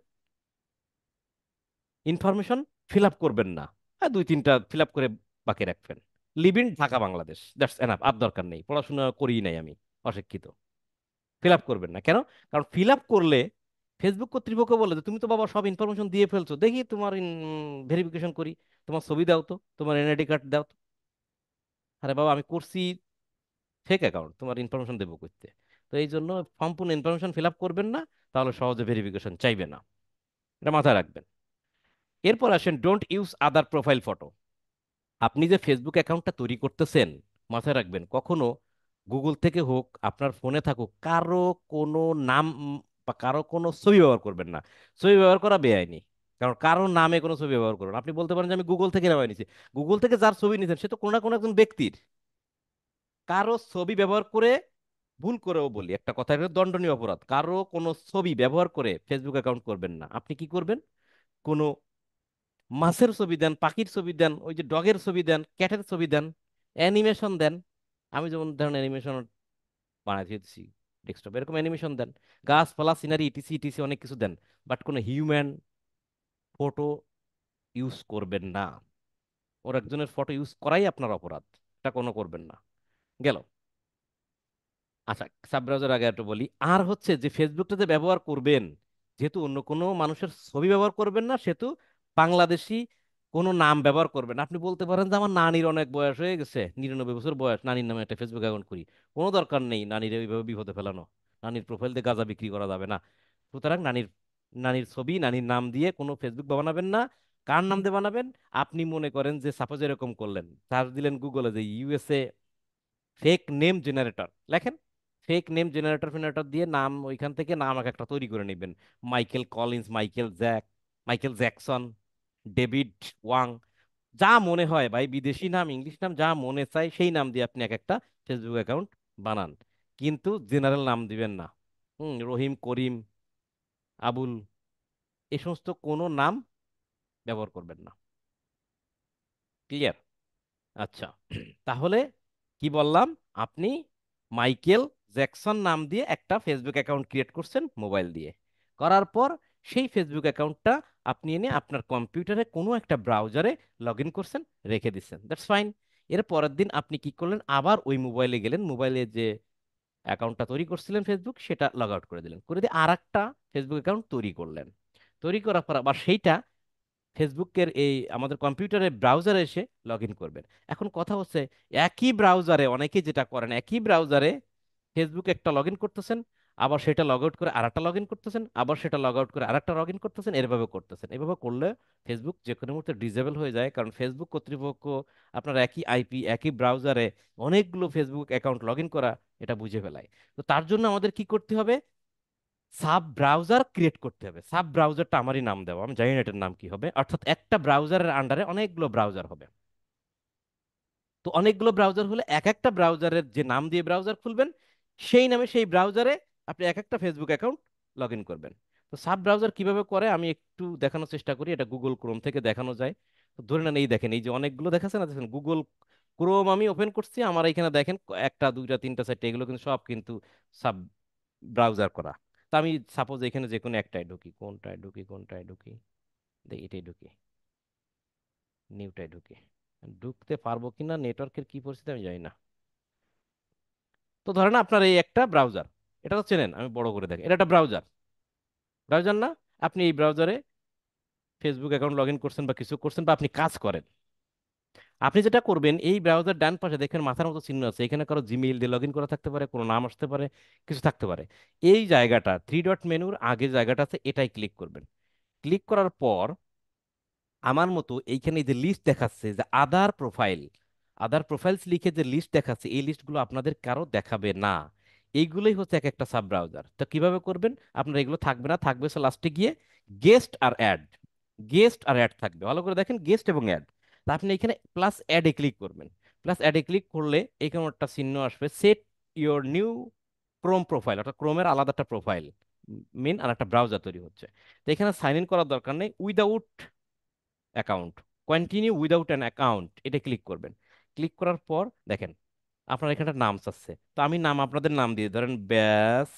information fill up করবেন না হ্যাঁ দুই তিনটা ফিল আপ করে বাকি রাখবেন live in Dhaka Bangladesh that's enough up দরকার নেই পড়াশোনা করি নাই আমি অশিক্ষিত ফিল আপ করবেন না কেন কারণ ফিল আপ করলে ফেসবুক কর্তৃপক্ষ বলে যে তুমি তো বাবা সব ইনফরমেশন দিয়ে ফেলছো দেখি তোমার ভেরিফিকেশন করি তোমার ছবি দাও তো তোমার এনআইডি কার্ড দাও তো আরে বাবা আমি করছি ফেক অ্যাকাউন্ট তোমার ইনফরমেশন দেবো করতে তো এই জন্য সম্পূর্ণ ইনফরমেশন ফিল আপ করবেন না তাহলে সহজে ভেরিফিকেশন চাইবে না এটা মাথায় রাখবেন এরপর আসেন don't use other profile photo আপনি যে ফেসবুক অ্যাকাউন্টটা তৈরি করতেছেন মাথায় রাখবেন কখনো গুগল থেকে হোক আপনার ফোনে থাকুক কারো কোনো নাম বা কারো কোনো ছবি ব্যবহার করবেন না ছবি ব্যবহার করা বেআইনি কারণ কারোর নামে কোনো ছবি ব্যবহার করবেন আপনি বলতে পারেন যে আমি গুগল থেকে নামায় নিছি গুগল থেকে যার ছবি নিয়েছেন সে তো কোনো না কোনো একজন ব্যক্তির কারো ছবি ব্যবহার করে ভুল করেও বলি একটা কথা এটা দণ্ডনীয় অপরাধ কারো কোনো ছবি ব্যবহার করে ফেসবুক অ্যাকাউন্ট করবেন না আপনি কি করবেন কোনো মাছের ছবি দেন পাখির ছবি দেন ওই যে ডগের ছবি দেন ক্যাটের ছবি দেন অ্যানিমেশন দেন আমি যেমন ধরেন অ্যানিমেশন বানাই দিয়েছি ডেস্কটপ এরকম অ্যানিমেশন দেন গাছপালা সিনারি ইটিসি ইটিসি অনেক কিছু দেন বাট কোনো হিউম্যান ফটো ইউজ করবেন না ওর একজনের ফটো ইউজ করাই আপনার অপরাধ এটা কোনো করবেন না গেল আচ্ছা সাবব্রাউজার আগে একটু বলি আর হচ্ছে যে ফেসবুকটাতে ব্যবহার করবেন যেহেতু অন্য কোনো মানুষের ছবি ব্যবহার করবেন না সেহেতু বাংলাদেশি কোনো নাম ব্যবহার করবেন আপনি বলতে পারেন যে আমার নানির অনেক বয়স হয়ে গেছে নিরানব্বই বছর বয়স নানির নামে একটা ফেসবুক অ্যাকাউন্ট করি কোনো দরকার নেই নানির এইভাবে বিপদে ফেলানো নানির প্রোফাইল দিয়ে গাঁজা বিক্রি করা যাবে না সুতরাং নানির নানির ছবি নানির নাম দিয়ে কোনো ফেসবুক বানাবেন না কার নাম দিয়ে বানাবেন আপনি মনে করেন যে সাপোজ এরকম করলেন সার্চ দিলেন গুগলে যে ইউএসএ ফেক নেম জেনারেটর লেখেন ফেক নেম জেনারেটর ফেনারেটর দিয়ে নাম ওইখান থেকে নাম এক একটা তৈরি করে নেবেন Michael Collins Michael Jack Michael Jackson David Wang যা মনে হয় ভাই বিদেশি নাম ইংলিশ নাম যা মনে চায় সেই নাম দিয়ে আপনি এক একটা ফেসবুক অ্যাকাউন্ট বানান কিন্তু জেনারেল নাম দিবেন না হুম রহিম করিম আবুল এ সমস্ত কোনো নাম ব্যবহার করবেন না ক্লিয়ার আচ্ছা তাহলে কি বললাম আপনি মাইকেল জ্যাকসন নাম দিয়ে একটা ফেসবুক অ্যাকাউন্ট ক্রিয়েট করছেন মোবাইল দিয়ে করার পর সেই ফেসবুক অ্যাকাউন্টটা আপনি এনে আপনার কম্পিউটারে কোনো একটা ব্রাউজারে লগ ইন করছেন রেখে দিচ্ছেন দ্যাটস ফাইন এর পরের দিন আপনি কি করলেন আবার ওই মোবাইলে গেলেন মোবাইলে যে অ্যাকাউন্টটা তৈরি করছিলেন ফেসবুক সেটা লগ আউট করে দিলেন করে দিয়ে আর একটা ফেসবুক অ্যাকাউন্ট তৈরি করলেন তৈরি করার পর আবার সেইটা ফেসবুকের এই আমাদের কম্পিউটারের ব্রাউজারে এসে লগ ইন করবেন এখন কথা হচ্ছে একই ব্রাউজারে অনেকে যেটা করেন একই ব্রাউজারে ফেসবুকে একটা লগ ইন করতেছেন আবার সেটা লগ আউট করে আর একটা লগ ইন করতেছেন আবার সেটা লগ আউট করে আর একটা লগ ইন করতেছেন এভাবে করতেছেন এভাবে করলে ফেসবুক যে কোনো মুহূর্তে ডিজেবল হয়ে যায় কারণ ফেসবুক কর্তৃপক্ষ আপনার একই আইপি একই ব্রাউজারে অনেকগুলো ফেসবুক অ্যাকাউন্ট লগ ইন করা এটা বুঝে ফেলায় তো তার জন্য আমাদের কি করতে হবে সাব ব্রাউজার ক্রিয়েট করতে হবে সাব ব্রাউজারটা আমারই নাম দেওয়া আমি জানি না এটার নাম কি হবে অর্থাৎ একটা ব্রাউজারের আন্ডারে অনেকগুলো ব্রাউজার হবে তো অনেকগুলো ব্রাউজার হলে এক একটা ব্রাউজারের যে নাম দিয়ে ব্রাউজার খুলবেন সেই নামে সেই ব্রাউজারে আপনি এক একটা ফেসবুক অ্যাকাউন্ট লগ ইন করবেন তো সাব ব্রাউজার কীভাবে করে আমি একটু দেখানোর চেষ্টা করি এটা গুগল ক্রোম থেকে দেখানো যায় তো ধরে নেন এই দেখেন এই যে অনেকগুলো দেখাচ্ছে না দেখেন গুগল ক্রোম আমি ওপেন করছি আমার এখানে দেখেন একটা দুইটা তিনটা চারটা এগুলো কিন্তু সব কিন্তু সাব ব্রাউজার করা তো আমি সাপোজ এখানে যে কোনো একটাই ঢুকি কোনটায় ঢুকি কোনটায় ঢুকি এটাই ঢুকি নিউটাই ঢুকি ঢুকতে পারবো কি না নেটওয়ার্কের কী পরিস্থিতি আমি জানি না তো ধরেন আপনার এই একটা ব্রাউজার এটা তো চেনেন আমি বড় করে দেখি এটা একটা ব্রাউজার ব্রাউজার না আপনি এই ব্রাউজারে ফেসবুক অ্যাকাউন্ট লগ ইন করছেন বা কিছু করছেন বা আপনি কাজ করেন আপনি যেটা করবেন এই ব্রাউজার ডান পাশে দেখেন মাথার মতো চিহ্ন আছে এখানে কারো জিমেইল দিয়ে লগ ইন করা থাকতে পারে কোনো নাম আসতে পারে কিছু থাকতে পারে এই জায়গাটা থ্রি ডট মেনুর আগে জায়গাটা আছে এটাই ক্লিক করবেন ক্লিক করার পর আমার মতো এইখানে যে লিস্ট দেখাচ্ছে যে আদার প্রোফাইল আদার প্রোফাইলস লিখে যে লিস্ট দেখাচ্ছে এই লিস্টগুলো আপনাদের কারো দেখাবে না এইগুলোই হচ্ছে এক একটা সাব ব্রাউজার তো কিভাবে করবেন আপনার এগুলো থাকবে না থাকবে সে লাস্টে গিয়ে গেস্ট আর অ্যাড গেস্ট আর অ্যাড থাকবে ভালো করে দেখেন গেস্ট এবং অ্যাড তা আপনি এখানে প্লাস অ্যাডে ক্লিক করবেন প্লাস অ্যাডে ক্লিক করলে এখানে একটা চিহ্ন আসবে set your new Chrome profile অর্থাৎ ক্রোমের আলাদা একটা প্রোফাইল মেন আর একটা ব্রাউজার তৈরি হচ্ছে তো এখানে সাইন ইন করার দরকার নেই without account continue without an account এটা ক্লিক করবেন ক্লিক করার পর দেখেন আপনার এখানে নাম চাচ্ছে তো আমি নাম আপনাদের নাম দিয়ে ধরেন ব্যাস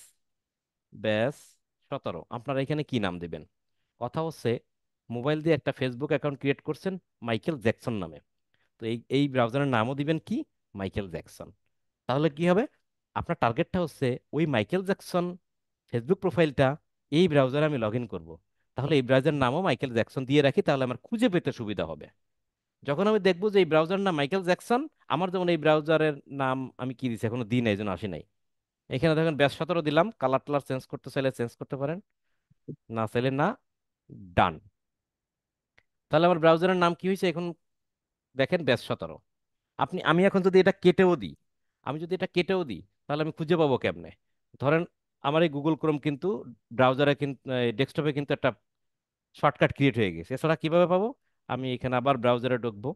ব্যাস সতেরো আপনারা এখানে কি নাম দেবেন কথা হচ্ছে মোবাইল দিয়ে একটা ফেসবুক অ্যাকাউন্ট ক্রিয়েট করছেন মাইকেল জ্যাকসন নামে তো এই এই ব্রাউজারের নামও দিবেন কি মাইকেল জ্যাকসন তাহলে কি হবে আপনার টার্গেটটা হচ্ছে ওই মাইকেল জ্যাকসন ফেসবুক প্রোফাইলটা এই ব্রাউজারে আমি লগ ইন করবো তাহলে এই ব্রাউজারের নামও মাইকেল জ্যাকসন দিয়ে রাখি তাহলে আমার খুঁজে পেতে সুবিধা হবে যখন আমি দেখবো যে এই ব্রাউজার নাম মাইকেল জ্যাকসন আমার যেমন এই ব্রাউজারের নাম আমি কি দিছি এখনো দিই নাই জন্য আসি নাই এখানে দেখেন ব্যাস সতেরো দিলাম কালার টালার চেঞ্জ করতে চাইলে চেঞ্জ করতে পারেন না চাইলে না ডান তাহলে আমার ব্রাউজারের নাম কি হয়েছে এখন দেখেন ব্যাস সতেরো আপনি আমি এখন যদি এটা কেটেও দিই আমি যদি এটা কেটেও দিই তাহলে আমি খুঁজে পাবো কেমনে ধরেন আমার এই গুগল ক্রোম কিন্তু ব্রাউজারে কিন্তু ডেস্কটপে কিন্তু একটা শর্টকাট ক্রিয়েট হয়ে গেছে এছাড়া কিভাবে পাবো আমি এখানে আবার ব্রাউজারে ঢুকবো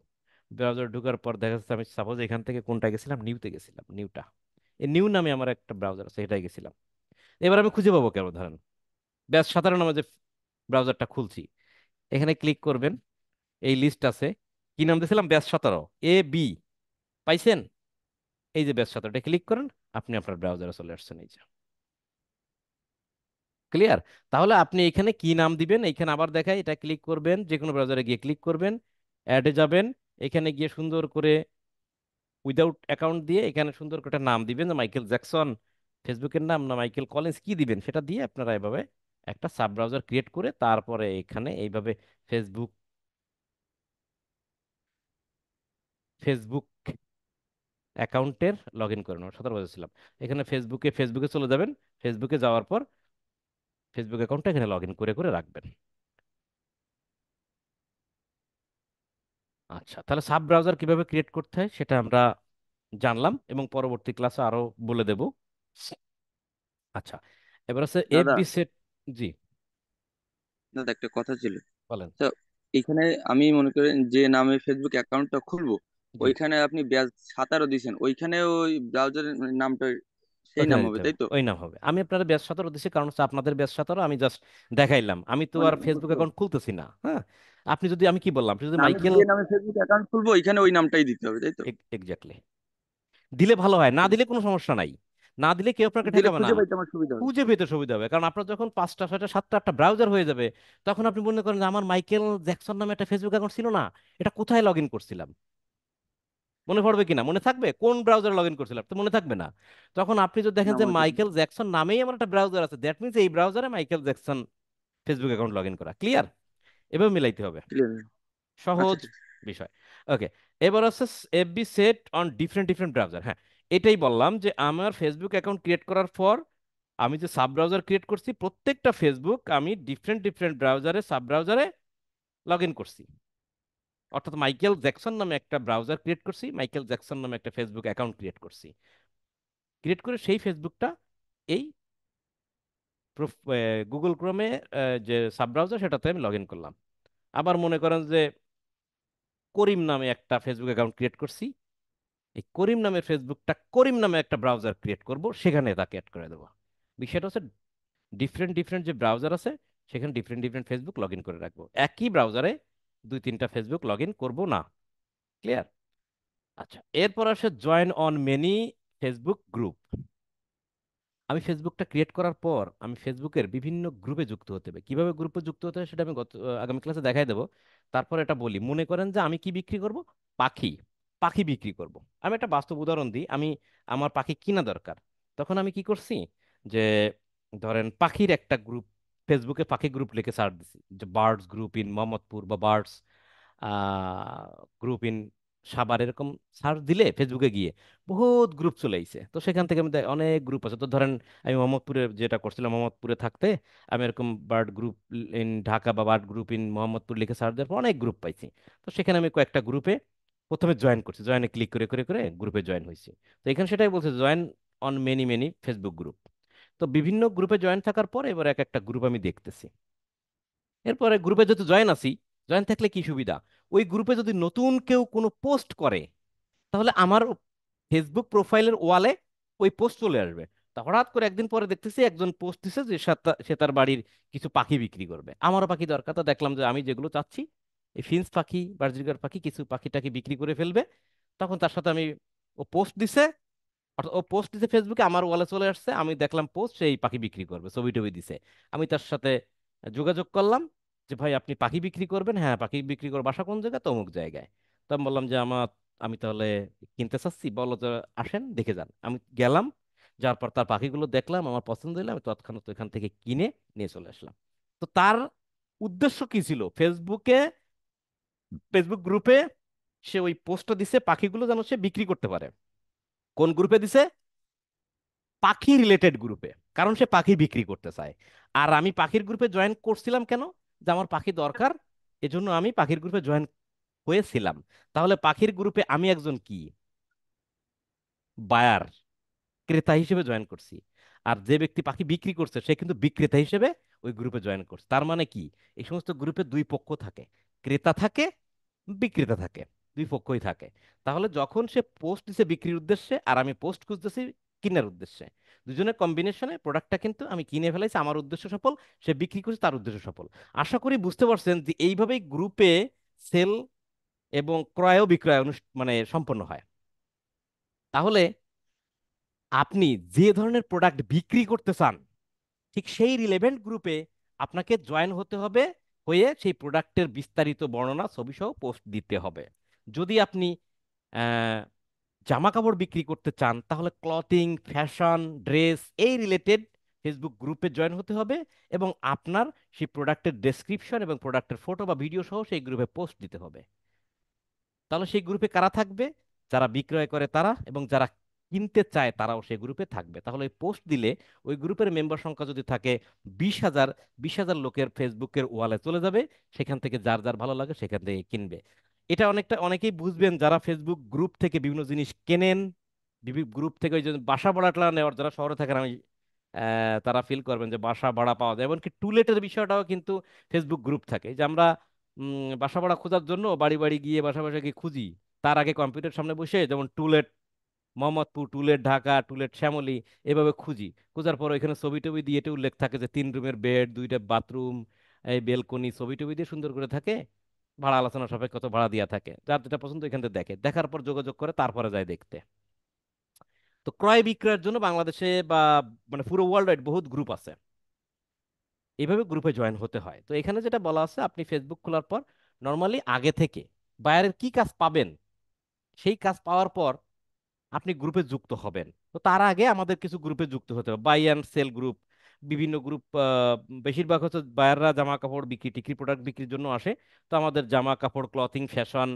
ব্রাউজারে ঢুকার পর দেখা যাচ্ছে আমি সাপোজ এখান থেকে কোনটা গেছিলাম নিউতে গেছিলাম নিউটা এই নিউ নামে আমার একটা ব্রাউজার আছে এটাই গেছিলাম এবার আমি খুঁজে পাবো কেন ধরেন ব্যাস সাধারণ আমার যে ব্রাউজারটা খুলছি এখানে ক্লিক করবেন এই লিস্ট আছে কি নাম দিয়েছিলাম ব্যাস সতেরো এ বি পাইছেন এই যে ব্যাস সতেরোটা ক্লিক করেন আপনি আপনার ব্রাউজারে চলে আসছেন এই যে ক্লিয়ার তাহলে আপনি এখানে কি নাম দিবেন এখানে আবার দেখায় এটা ক্লিক করবেন যে কোনো ব্রাউজারে গিয়ে ক্লিক করবেন অ্যাডে যাবেন এখানে গিয়ে সুন্দর করে উইদাউট অ্যাকাউন্ট দিয়ে এখানে সুন্দর করে একটা নাম দিবেন মাইকেল জ্যাকসন ফেসবুকের নাম না মাইকেল কলেজ কি দিবেন সেটা দিয়ে আপনারা এভাবে একটা সাব ব্রাউজার ক্রিয়েট করে তারপরে এখানে এইভাবে ফেসবুক ফেসবুক অ্যাকাউন্টের লগ ইন করে নেবেন সতেরো বছর ছিলাম এখানে ফেসবুকে ফেসবুকে চলে যাবেন ফেসবুকে যাওয়ার পর ফেসবুক অ্যাকাউন্টটা এখানে লগ ইন করে করে রাখবেন আচ্ছা তাহলে সাব ব্রাউজার কিভাবে ক্রিয়েট করতে হয় সেটা আমরা জানলাম এবং পরবর্তী ক্লাসে আরো বলে দেব আচ্ছা এবার আছে এফবি সেট জি দাদা একটা কথা ছিল বলেন তো এখানে আমি মনে করি যে নামে ফেসবুক অ্যাকাউন্টটা খুলবো ওইখানে আপনি ব্যাজ সাতারও দিয়েছেন ওইখানে ওই ব্রাউজারের নামটা সেই নাম হবে তাই তো ওই নাম হবে আমি কারণ হচ্ছে আপনাদের আমি জাস্ট দেখাইলাম আমি তো আর ফেসবুক অ্যাকাউন্ট খুলতেছি না হ্যাঁ আপনি যদি আমি কি বললাম যদি মাইকেল নামে ফেসবুক অ্যাকাউন্ট খুলবো এখানে ওই নামটাই দিতে হবে তাই তো এক্স্যাক্টলি দিলে ভালো হয় না দিলে কোনো সমস্যা নাই না দিলে কেউ আপনাকে ঠেকাবে না খুঁজে পেতে সুবিধা হবে কারণ আপনার যখন পাঁচটা ছয়টা সাতটা আটটা ব্রাউজার হয়ে যাবে তখন আপনি মনে করেন যে আমার মাইকেল জ্যাকসন নামে একটা ফেসবুক অ্যাকাউন্ট ছিল না এটা কোথায় লগ ইন করছিলাম মনে পড়বে কিনা মনে থাকবে কোন ব্রাউজারে লগ ইন করছিলাম তো মনে থাকবে না তখন আপনি যদি দেখেন যে মাইকেল জ্যাকসন নামেই আমার একটা ব্রাউজার আছে দ্যাট মিনস এই ব্রাউজারে Michael Jackson Facebook account log in করা ক্লিয়ার এভাবে মিলাইতে হবে সহজ আচ্ছা, আচ্ছা। বিষয় ওকে এবার আছে FB set on different different browser হ্যাঁ এটাই বললাম যে আমার ফেসবুক অ্যাকাউন্ট ক্রিয়েট করার পর আমি যে সাব ব্রাউজার ক্রিয়েট করছি প্রত্যেকটা ফেসবুক আমি ডিফারেন্ট ডিফারেন্ট ব্রাউজারে সাব ব্রাউজারে লগ ইন করছি অর্থাৎ মাইকেল জ্যাকসন নামে একটা ব্রাউজার ক্রিয়েট করছি মাইকেল জ্যাকসন নামে একটা ফেসবুক অ্যাকাউন্ট ক্রিয়েট করছি ক্রিয়েট করে সেই ফেসবুকটা এই গুগল ক্রোমে যে সাব ব্রাউজার সেটাতে আমি লগ ইন করলাম আবার মনে করেন যে করিম নামে একটা ফেসবুক অ্যাকাউন্ট ক্রিয়েট করছি এই করিম নামের ফেসবুকটা করিম নামে একটা ব্রাউজার ক্রিয়েট করব সেখানে তাকে অ্যাড করে দেবো বিষয়টা হচ্ছে ডিফারেন্ট ডিফারেন্ট যে ব্রাউজার আছে সেখানে different different Facebook log in করে রাখবো একই ব্রাউজারে দুই তিনটা ফেসবুক লগ ইন করবো না ক্লিয়ার আচ্ছা এরপর আসে join on many Facebook group আমি ফেসবুকটা ক্রিয়েট করার পর আমি ফেসবুকের বিভিন্ন গ্রুপে যুক্ত হতে হবে কিভাবে গ্রুপে যুক্ত হতে হবে সেটা আমি গত আগামী ক্লাসে দেখাই দেবো তারপর এটা বলি মনে করেন যে আমি কি বিক্রি করব পাখি পাখি বিক্রি করব আমি একটা বাস্তব উদাহরণ দিই আমি আমার পাখি কিনা দরকার তখন আমি কি করছি যে ধরেন পাখির একটা গ্রুপ ফেসবুকে পাখি গ্রুপ লিখে সার্চ দিছি যে বার্ডস গ্রুপ ইন মোহাম্মদপুর বা বার্ডস গ্রুপ ইন সাবার এরকম সার্চ দিলে ফেসবুকে গিয়ে বহুত গ্রুপ চলে আইছে তো সেখান থেকে আমি অনেক গ্রুপ আছে তো ধরেন আমি মোহাম্মদপুরে যেটা করছিলাম মোহাম্মদপুরে থাকতে আমি এরকম বার্ড গ্রুপ ইন ঢাকা বা বার্ড গ্রুপ ইন মোহাম্মদপুর লিখে সার্চ দেওয়ার পর অনেক গ্রুপ পাইছি তো সেখানে আমি কয়েকটা গ্রুপে প্রথমে জয়েন করছি জয়েনে ক্লিক করে করে করে গ্রুপে জয়েন হয়েছি তো এখানে সেটাই বলছে join on many many Facebook group তো বিভিন্ন গ্রুপে জয়েন থাকার পরে এবার এক একটা গ্রুপ আমি দেখতেছি এরপরে গ্রুপে যদি জয়েন আছি জয়েন থাকলে কি সুবিধা ওই গ্রুপে যদি নতুন কেউ কোনো পোস্ট করে তাহলে আমার ফেসবুক প্রোফাইলের ওয়ালে ওই পোস্ট চলে আসবে তা হঠাৎ করে একদিন পরে দেখতেছি একজন পোস্ট দিছে যে সে তার বাড়ির কিছু পাখি বিক্রি করবে আমারও পাখি দরকার তো দেখলাম যে আমি যেগুলো চাচ্ছি এই ফিন্স পাখি বার্জিগার পাখি কিছু পাখি বিক্রি করে ফেলবে তখন তার সাথে আমি ও পোস্ট দিছে অর্থাৎ ও পোস্ট দিছে ফেসবুকে আমার ওয়ালে চলে আসছে আমি দেখলাম পোস্ট সেই পাখি বিক্রি করবে ছবি টবি দিছে আমি তার সাথে যোগাযোগ করলাম যে ভাই আপনি পাখি বিক্রি করবেন হ্যাঁ পাখি বিক্রি করবো বাসা কোন জায়গায় তমুক জায়গায় তো আমি বললাম যে আমার আমি তাহলে কিনতে চাচ্ছি বলো যে আসেন দেখে যান আমি গেলাম যার পর তার পাখিগুলো দেখলাম আমার পছন্দ হইলে আমি তৎক্ষণাৎ এখান থেকে কিনে নিয়ে চলে আসলাম তো তার উদ্দেশ্য কি ছিল ফেসবুকে ফেসবুক গ্রুপে সে ওই পোস্টটা দিছে পাখিগুলো যেন সে বিক্রি করতে পারে কোন গ্রুপে দিছে পাখি রিলেটেড গ্রুপে কারণ সে পাখি বিক্রি করতে চায় আর আমি পাখির গ্রুপে জয়েন করছিলাম কেন যে আমার পাখি দরকার এজন্য আমি পাখির গ্রুপে জয়েন হয়েছিলাম তাহলে পাখির গ্রুপে আমি একজন কি বায়ার ক্রেতা হিসেবে জয়েন করছি আর যে ব্যক্তি পাখি বিক্রি করছে সে কিন্তু বিক্রেতা হিসেবে ওই গ্রুপে জয়েন করছে তার মানে কি এই সমস্ত গ্রুপে দুই পক্ষ থাকে ক্রেতা থাকে বিক্রেতা থাকে দুই পক্ষই থাকে তাহলে যখন সে পোস্ট দিছে বিক্রির উদ্দেশ্যে আর আমি পোস্ট খুঁজতেছি কিনার উদ্দেশ্যে দুজনের কম্বিনেশনে প্রোডাক্টটা কিন্তু আমি কিনে ফেলাইছি আমার উদ্দেশ্য সফল সে বিক্রি করছে তার উদ্দেশ্য সফল আশা করি বুঝতে পারছেন যে এইভাবেই গ্রুপে সেল এবং ক্রয় বিক্রয় মানে সম্পন্ন হয় তাহলে আপনি যে ধরনের প্রোডাক্ট বিক্রি করতে চান ঠিক সেই রিলেভেন্ট গ্রুপে আপনাকে জয়েন হতে হবে হয়ে সেই প্রোডাক্টের বিস্তারিত বর্ণনা ছবি সহ পোস্ট দিতে হবে যদি আপনি জামা কাপড় বিক্রি করতে চান তাহলে ক্লথিং ফ্যাশন ড্রেস এই রিলেটেড ফেসবুক গ্রুপে জয়েন হতে হবে এবং আপনার সেই প্রোডাক্টের ডেসক্রিপশন এবং প্রোডাক্টের ফটো বা ভিডিও সহ সেই গ্রুপে পোস্ট দিতে হবে তাহলে সেই গ্রুপে কারা থাকবে যারা বিক্রয় করে তারা এবং যারা কিনতে চায় তারাও সেই গ্রুপে থাকবে তাহলে ওই পোস্ট দিলে ওই গ্রুপের মেম্বার সংখ্যা যদি থাকে বিশ হাজার বিশ হাজার লোকের ফেসবুকের ওয়ালে চলে যাবে সেখান থেকে যার যার ভালো লাগে সেখান থেকে কিনবে এটা অনেকটা অনেকেই বুঝবেন যারা ফেসবুক গ্রুপ থেকে বিভিন্ন জিনিস কেনেন গ্রুপ থেকে ওই যে বাসা ভাড়াটা নেওয়ার যারা শহরে থাকেন আমি তারা ফিল করবেন যে বাসা ভাড়া পাওয়া যায় এমনকি টুলেটের বিষয়টাও কিন্তু ফেসবুক গ্রুপ থাকে যে আমরা বাসা ভাড়া খোঁজার জন্য বাড়ি বাড়ি গিয়ে বাসা বাসা গিয়ে খুঁজি তার আগে কম্পিউটার সামনে বসে যেমন to let Mohammadpur to let Dhaka to let Shyamoli এভাবে খুঁজি খোঁজার পর ওইখানে ছবি টবি দিয়ে উল্লেখ থাকে যে তিন রুমের বেড দুইটা বাথরুম এই বেলকনি ছবি টবি দিয়ে সুন্দর করে থাকে ভাড়া আলোচনা সাপেক্ষে কত ভাড়া দিয়া থাকে যার যেটা পছন্দ এখান থেকে দেখে দেখার পর যোগাযোগ করে তারপরে যায় দেখতে তো ক্রয় বিক্রয়ের জন্য বাংলাদেশে বা মানে পুরো ওয়ার্ল্ড ওয়াইড বহুত গ্রুপ আছে এইভাবে গ্রুপে জয়েন হতে হয় তো এখানে যেটা বলা আছে আপনি ফেসবুক খোলার পর নর্মালি আগে থেকে বায়ারের কি কাজ পাবেন সেই কাজ পাওয়ার পর আপনি গ্রুপে যুক্ত হবেন তো তার আগে আমাদের কিছু গ্রুপে যুক্ত হতে হবে বাই অ্যান্ড সেল গ্রুপ বিভিন্ন গ্রুপ বেশিরভাগ হচ্ছে বায়াররা জামা কাপড় বিক্রি টিক্রি প্রোডাক্ট বিক্রির জন্য আসে তো আমাদের জামা কাপড় ক্লথিং ফ্যাশন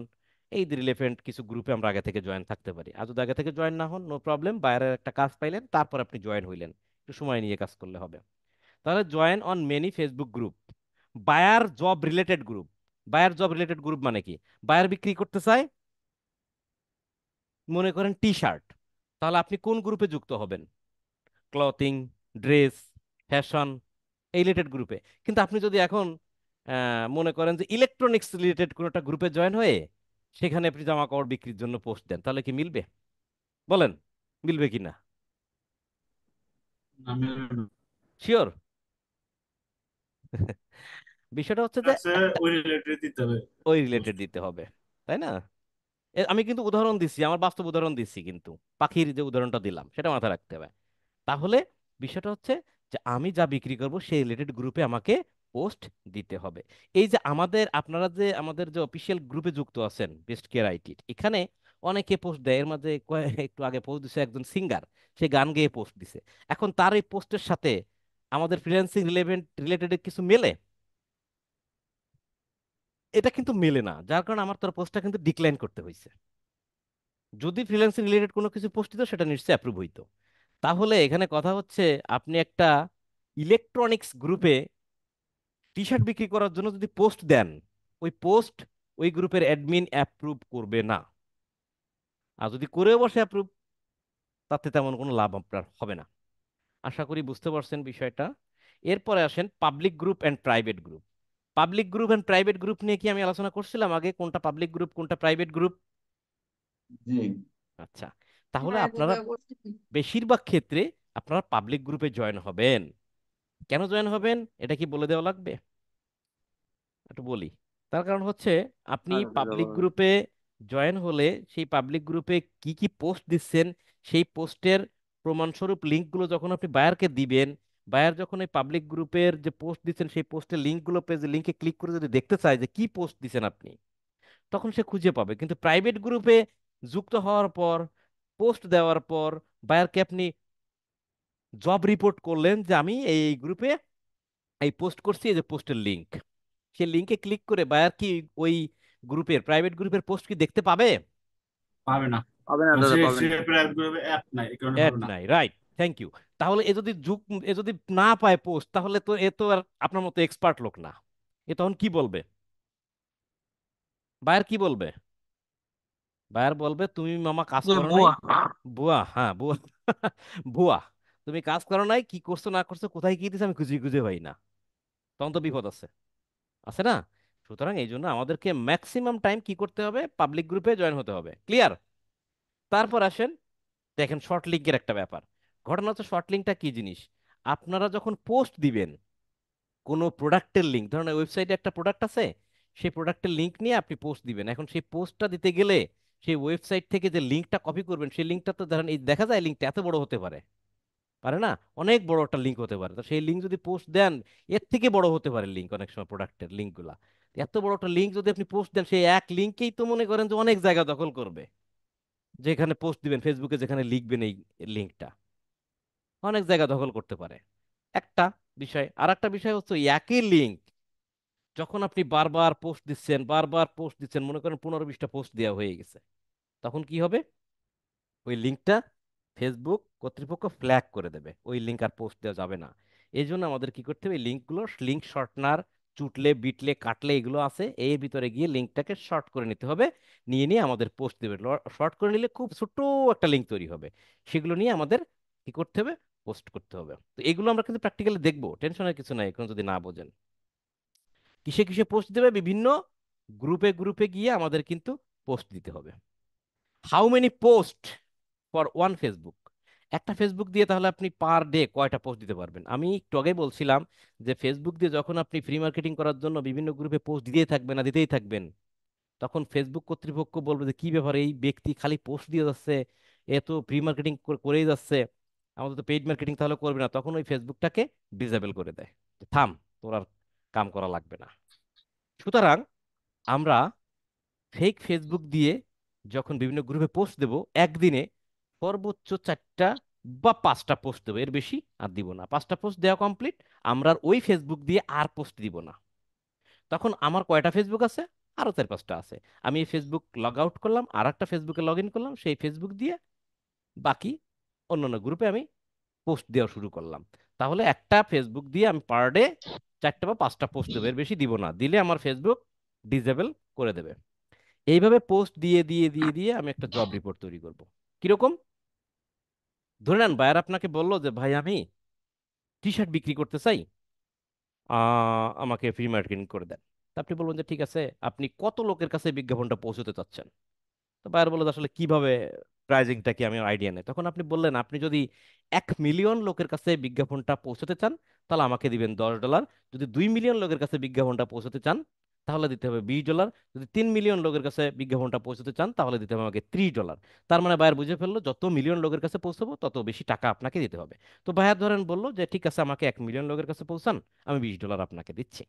এই রিলেভেন্ট কিছু গ্রুপে আমরা আগে থেকে জয়েন থাকতে পারি আর যদি আগে থেকে জয়েন না হন নো প্রবলেম বাইরের একটা কাজ পাইলেন তারপর আপনি জয়েন হইলেন একটু সময় নিয়ে কাজ করলে হবে তাহলে join on many Facebook group buyer job related group buyer job related group মানে কি বায়ার বিক্রি করতে চায় মনে করেন টি শার্ট তাহলে আপনি কোন গ্রুপে যুক্ত হবেন ক্লথিং ড্রেস ফ্যাশন এই রিলেটেড গ্রুপে কিন্তু আপনি যদি এখন মনে করেন যে ইলেকট্রনিক্স রিলেটেড কোনো একটা গ্রুপে জয়েন হয়ে সেখানে আপনি জামা কাপড় বিক্রির জন্য পোস্ট দেন তাহলে কি মিলবে বলেন মিলবে কি না শিওর বিষয়টা হচ্ছে যে ওই রিলেটেড দিতে হবে তাই না আমি কিন্তু উদাহরণ দিছি আমার বাস্তব উদাহরণ দিছি কিন্তু পাখির যে উদাহরণটা দিলাম সেটা মাথায় রাখতে হবে তাহলে বিষয়টা হচ্ছে যে আমি যা বিক্রি করব সেই রিলেটেড গ্রুপে আমাকে পোস্ট দিতে হবে এই যে আমাদের আপনারা যে আমাদের যে অফিসিয়াল গ্রুপে যুক্ত আছেন বেস্ট কেয়ার আইটি এখানে অনেকে পোস্ট দেয় এর মাঝে একটু আগে পোস্ট দিছে একজন সিঙ্গার সে গান গেয়ে পোস্ট দিছে এখন তার এই পোস্টের সাথে আমাদের ফ্রিল্যান্সিং রিলেভেন্ট রিলেটেড কিছু মেলে এটা কিন্তু মেলে না যার কারণে আমার তার পোস্টটা কিন্তু ডিক্লাইন করতে হয়েছে যদি ফ্রিল্যান্সিং রিলেটেড কোনো কিছু পোস্ট দিত সেটা নিশ্চয়ই অ্যাপ্রুভ হইতো তাহলে এখানে কথা হচ্ছে আপনি একটা ইলেকট্রনিক্স গ্রুপে টি শার্ট বিক্রি করার জন্য যদি পোস্ট দেন ওই পোস্ট ওই গ্রুপের অ্যাডমিন অ্যাপ্রুভ করবে না আর যদি করেও বসে অ্যাপ্রুভ তাতে তেমন কোনো লাভ আপনার হবে না আশা করি বুঝতে পারছেন বিষয়টা এরপরে আসেন public group and private group public group and private group নিয়ে কি আমি আলোচনা করছিলাম আগে কোনটা পাবলিক গ্রুপ কোনটা প্রাইভেট গ্রুপ জি আচ্ছা তাহলে হ্যাঁ, আপনারা বেশিরভাগ ক্ষেত্রে আপনারা পাবলিক গ্রুপে জয়েন হবেন কেন জয়েন হবেন এটা কি বলে দেওয়া লাগবে একটু বলি তার কারণ হচ্ছে আপনি পাবলিক গ্রুপে জয়েন হলে সেই পাবলিক গ্রুপে কি কি পোস্ট দিচ্ছেন সেই পোস্টের প্রমাণস্বরূপ লিঙ্কগুলো যখন আপনি বায়ারকে দিবেন বায়ার যখন এই পাবলিক গ্রুপের যে পোস্ট দিচ্ছেন সেই পোস্টের লিঙ্কগুলো পেজে লিঙ্কে ক্লিক করে যদি দেখতে চায় যে কি পোস্ট দিচ্ছেন আপনি তখন সে খুঁজে পাবে কিন্তু প্রাইভেট গ্রুপে যুক্ত হওয়ার পর পোস্ট দেওয়ার পর বায়ারকে আপনি জব রিপোর্ট করলেন যে আমি এই গ্রুপে এই পোস্ট করছি এই যে পোস্টের লিঙ্ক সে লিঙ্কে ক্লিক করে বায়ার কি ওই গ্রুপের প্রাইভেট গ্রুপের পোস্ট কি দেখতে পাবে পাবে না পাবে না দাদা পাবে না প্রাইভেট গ্রুপে অ্যাপ নাই এই কারণে পাবে না নাই রাইট থ্যাংক ইউ তাহলে এ যদি যুগ এ যদি না পায় পোস্ট তাহলে তো এ তো আর আপনার মতো এক্সপার্ট লোক না এ তখন কি বলবে বায়ার কি বলবে বায়ার বলবে তুমি মামা কাজ করো নাই বুয়া বুয়া হ্যাঁ বুয়া বুয়া তুমি কাজ করো নাই কি করছো না করছো কোথায় গিয়ে দিছে আমি খুঁজে খুঁজে পাই না তখন তো বিপদ আছে আছে না সুতরাং এই জন্য আমাদেরকে ম্যাক্সিমাম টাইম কি করতে হবে পাবলিক গ্রুপে জয়েন হতে হবে ক্লিয়ার তারপর আসেন দেখেন শর্ট লিঙ্কের একটা ব্যাপার ঘটনা হচ্ছে শর্ট লিঙ্কটা কি জিনিস আপনারা যখন পোস্ট দিবেন কোনো প্রোডাক্টের লিঙ্ক ধরেন ওয়েবসাইটে একটা প্রোডাক্ট আছে সেই প্রোডাক্টের লিঙ্ক নিয়ে আপনি পোস্ট দিবেন এখন সেই পোস্টটা দিতে গেলে সেই ওয়েবসাইট থেকে যে লিঙ্কটা কপি করবেন সেই লিঙ্কটা তো ধরেন এই দেখা যায় লিঙ্কটা এত বড় হতে পারে পারে না অনেক বড় একটা লিঙ্ক হতে পারে তো সেই লিঙ্ক যদি পোস্ট দেন এর থেকে বড় হতে পারে লিঙ্ক অনেক সময় প্রোডাক্টের লিঙ্কগুলা এত বড় একটা লিঙ্ক যদি আপনি পোস্ট দেন সেই এক লিঙ্কেই তো মনে করেন যে অনেক জায়গা দখল করবে যেখানে পোস্ট দিবেন ফেসবুকে যেখানে লিখবেন এই লিঙ্কটা অনেক জায়গা দখল করতে পারে একটা বিষয় আর একটা বিষয় হচ্ছে একই লিঙ্ক যখন আপনি বারবার পোস্ট দিচ্ছেন বারবার পোস্ট দিচ্ছেন মনে করেন পনেরো বিশটা পোস্ট দেওয়া হয়ে গেছে তখন কি হবে ওই লিঙ্কটা ফেসবুক কর্তৃপক্ষ ফ্ল্যাগ করে দেবে ওই লিঙ্ক আর পোস্ট দেওয়া যাবে না এই জন্য আমাদের কি করতে হবে লিঙ্কগুলো লিঙ্ক শর্টনার চুটলে বিটলে কাটলে এগুলো আছে এর ভিতরে গিয়ে লিঙ্কটাকে শর্ট করে নিতে হবে নিয়ে নিয়ে আমাদের পোস্ট দেবে শর্ট করে নিলে খুব ছোট্ট একটা লিঙ্ক তৈরি হবে সেগুলো নিয়ে আমাদের কি করতে হবে পোস্ট করতে হবে তো এগুলো আমরা কিন্তু প্র্যাকটিক্যালি দেখবো টেনশনের কিছু নাই এখন যদি না বোঝেন কিসে কিসে পোস্ট দেবে বিভিন্ন গ্রুপে গ্রুপে গিয়ে আমাদের কিন্তু পোস্ট দিতে হবে how many post for one Facebook একটা ফেসবুক দিয়ে তাহলে আপনি পার ডে কয়টা পোস্ট দিতে পারবেন আমি একটু আগে বলছিলাম যে ফেসবুক দিয়ে যখন আপনি ফ্রি মার্কেটিং করার জন্য বিভিন্ন গ্রুপে পোস্ট দিতেই থাকবেন না দিতেই থাকবেন তখন ফেসবুক কর্তৃপক্ষ বলবে যে কী ব্যাপার এই ব্যক্তি খালি পোস্ট দিয়ে যাচ্ছে এ তো ফ্রি মার্কেটিং করেই যাচ্ছে আমাদের তো পেইড মার্কেটিং তাহলে করবে না তখন ওই ফেসবুকটাকে ডিজেবল করে দেয় থাম তোর আর কাম করা লাগবে না সুতরাং আমরা ফেক ফেসবুক দিয়ে যখন বিভিন্ন গ্রুপে পোস্ট দেব একদিনে সর্বোচ্চ চারটা বা পাঁচটা পোস্ট দেবো এর বেশি আর দিব না পাঁচটা পোস্ট দেওয়া কমপ্লিট আমরা ওই ফেসবুক দিয়ে আর পোস্ট দিব না তখন আমার কয়টা ফেসবুক আছে আরও চার পাঁচটা আছে আমি এই ফেসবুক লগ আউট করলাম আর একটা ফেসবুকে লগ ইন করলাম সেই ফেসবুক দিয়ে বাকি অন্যান্য গ্রুপে আমি পোস্ট দেওয়া শুরু করলাম তাহলে একটা ফেসবুক দিয়ে আমি পার ডে চারটা বা পাঁচটা পোস্ট দেবো এর বেশি দিব না দিলে আমার ফেসবুক ডিজেবল করে দেবে এইভাবে পোস্ট দিয়ে দিয়ে দিয়ে দিয়ে আমি একটা জব রিপোর্ট তৈরি করব কিরকম ধরে নেন বায়ার আপনাকে বললো যে ভাই আমি টি শার্ট বিক্রি করতে চাই আমাকে ফ্রি মার্কেটিং করে দেন তা আপনি বলবেন যে ঠিক আছে আপনি কত লোকের কাছে বিজ্ঞাপনটা পৌঁছতে চাচ্ছেন তো বায়ার বলে আসলে কিভাবে প্রাইজিংটা কি আমি আইডিয়া নেই তখন আপনি বললেন আপনি যদি এক মিলিয়ন লোকের কাছে বিজ্ঞাপনটা পৌঁছাতে চান তাহলে আমাকে দিবেন দশ ডলার যদি দুই মিলিয়ন লোকের কাছে বিজ্ঞাপনটা পৌঁছাতে চান তাহলে দিতে হবে বিশ ডলার যদি তিন মিলিয়ন লোকের কাছে বিজ্ঞাপনটা পৌঁছতে চান তাহলে দিতে হবে আমাকে ত্রিশ ডলার তার মানে বায়ার বুঝে ফেললো যত মিলিয়ন লোকের কাছে পৌঁছাবো তত বেশি টাকা আপনাকে দিতে হবে তো বায়ার ধরেন বললো যে ঠিক আছে আমাকে এক মিলিয়ন লোকের কাছে পৌঁছান আমি বিশ ডলার আপনাকে দিচ্ছি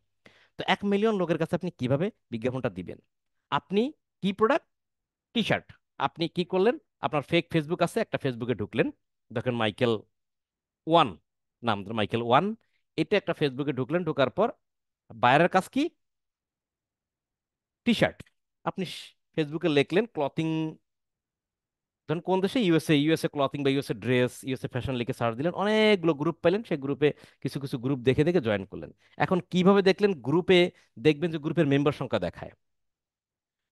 তো এক মিলিয়ন লোকের কাছে আপনি কিভাবে বিজ্ঞাপনটা দিবেন আপনি কি প্রোডাক্ট টি শার্ট আপনি কি করলেন আপনার ফেক ফেসবুক আছে একটা ফেসবুকে ঢুকলেন দেখেন মাইকেল ওয়ান নাম মাইকেল ওয়ান এটা একটা ফেসবুকে ঢুকলেন ঢোকার পর বাইরের কাজ কি টি শার্ট আপনি ফেসবুকে লিখলেন ক্লথিং ধরেন কোন দেশে ইউএসএ ইউএসএ ক্লথিং বা ইউএসএ ড্রেস ইউএসএ ফ্যাশন লিখে সার্চ দিলেন অনেকগুলো গ্রুপ পেলেন সেই গ্রুপে কিছু কিছু গ্রুপ দেখে দেখে জয়েন করলেন এখন কিভাবে দেখলেন গ্রুপে দেখবেন যে গ্রুপের মেম্বার সংখ্যা দেখায়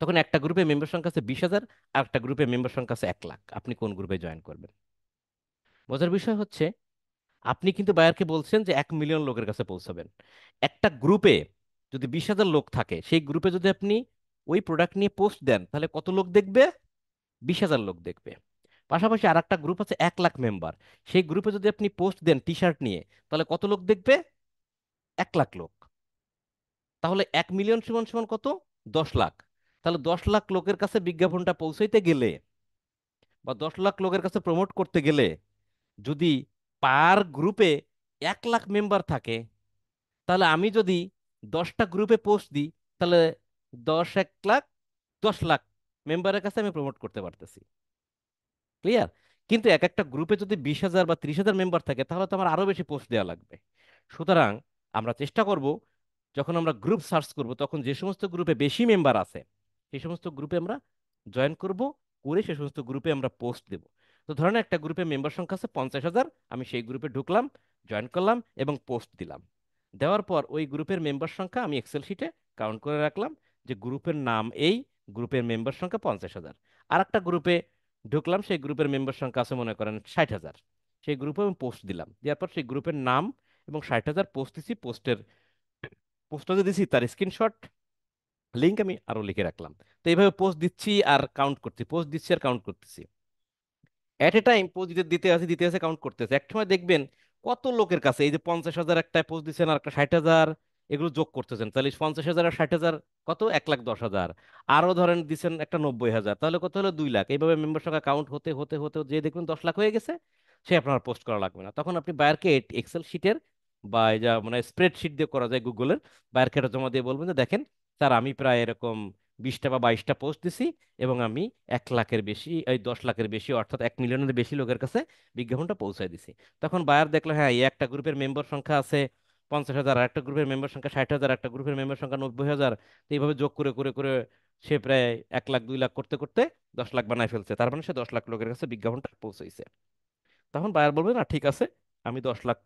তখন একটা গ্রুপে মেম্বার সংখ্যা আছে বিশ হাজার আর একটা গ্রুপে মেম্বার সংখ্যা আছে এক লাখ আপনি কোন গ্রুপে জয়েন করবেন মজার বিষয় হচ্ছে আপনি কিন্তু বায়ারকে বলছেন যে এক মিলিয়ন লোকের কাছে পৌঁছাবেন একটা গ্রুপে যদি বিশ হাজার লোক থাকে সেই গ্রুপে যদি আপনি ওই প্রোডাক্ট নিয়ে পোস্ট দেন তাহলে কত লোক দেখবে বিশ হাজার লোক দেখবে পাশাপাশি আর একটা গ্রুপ আছে এক লাখ মেম্বার সেই গ্রুপে যদি আপনি পোস্ট দেন টি শার্ট নিয়ে তাহলে কত লোক দেখবে এক লাখ লোক তাহলে এক মিলিয়ন সমান সমান কত দশ লাখ তাহলে দশ লাখ লোকের কাছে বিজ্ঞাপনটা পৌঁছাইতে গেলে বা দশ লাখ লোকের কাছে প্রমোট করতে গেলে যদি পার গ্রুপে এক লাখ মেম্বার থাকে তাহলে আমি যদি দশটা গ্রুপে পোস্ট দিই তাহলে দশ এক লাখ দশ লাখ মেম্বারের কাছে আমি প্রমোট করতে পারতেছি ক্লিয়ার কিন্তু এক একটা গ্রুপে যদি বিশ হাজার বা ত্রিশ হাজার মেম্বার থাকে তাহলে তো আমার আরও বেশি পোস্ট দেওয়া লাগবে সুতরাং আমরা চেষ্টা করব যখন আমরা গ্রুপ সার্চ করব তখন যে সমস্ত গ্রুপে বেশি মেম্বার আছে সেই সমস্ত গ্রুপে আমরা জয়েন করব করে সেই সমস্ত গ্রুপে আমরা পোস্ট দেব তো ধরেন একটা গ্রুপে মেম্বার সংখ্যা আছে পঞ্চাশ হাজার আমি সেই গ্রুপে ঢুকলাম জয়েন করলাম এবং পোস্ট দিলাম দেওয়ার পর ওই গ্রুপের মেম্বার সংখ্যা আমি এক্সেল শিটে কাউন্ট করে রাখলাম যে গ্রুপের নাম এই গ্রুপের মেম্বার সংখ্যা পঞ্চাশ হাজার আর একটা গ্রুপে ঢুকলাম সেই গ্রুপের মেম্বার সংখ্যা আছে মনে করেন ষাট হাজার সেই গ্রুপে আমি পোস্ট দিলাম দেওয়ার পর সেই গ্রুপের নাম এবং ষাট হাজার পোস্ট দিছি পোস্টের পোস্টটা দিছি তার স্ক্রিনশট লিঙ্ক আমি আরও লিখে রাখলাম তো এইভাবে পোস্ট দিচ্ছি আর কাউন্ট করছি পোস্ট দিচ্ছি আর কাউন্ট করতেছি অ্যাট এ টাইম পোস্ট দিতে দিতে আছে দিতে আছে কাউন্ট করতেছে এক সময় দেখবেন কত লোকের কাছে এই যে পঞ্চাশ হাজার একটা পোস্ট দিচ্ছেন আর একটা ষাট হাজার এগুলো যোগ করতেছেন তাহলে পঞ্চাশ হাজার আর ষাট হাজার কত এক লাখ দশ হাজার আরও ধরেন দিচ্ছেন একটা নব্বই হাজার তাহলে কত হলো দুই লাখ এইভাবে মেম্বার সংখ্যা কাউন্ট হতে হতে হতে যে দেখবেন দশ লাখ হয়ে গেছে সে আপনার পোস্ট করা লাগবে না তখন আপনি বায়ারকে এক্সেল শিটের বা যা মানে স্প্রেডশিট দিয়ে করা যায় গুগলের বায়ারকে জমা দিয়ে বলবেন যে দেখেন তার আমি প্রায় এরকম বিশটা বা বাইশটা পোস্ট দিছি এবং আমি এক লাখের বেশি এই দশ লাখের বেশি অর্থাৎ এক মিলিয়নের বেশি লোকের কাছে বিজ্ঞাপনটা পৌঁছায় দিছি তখন বায়ার দেখলো হ্যাঁ এই একটা গ্রুপের মেম্বার সংখ্যা আছে পঞ্চাশ হাজার একটা গ্রুপের মেম্বার সংখ্যা ষাট হাজার একটা গ্রুপের মেম্বার সংখ্যা নব্বই হাজার তো এইভাবে যোগ করে করে করে সে প্রায় এক লাখ দুই লাখ করতে করতে দশ লাখ বানায় ফেলছে তার মানে সে দশ লাখ লোকের কাছে বিজ্ঞাপনটা পৌঁছাইছে তখন বায়ার বলবে না ঠিক আছে আমি দশ লাখ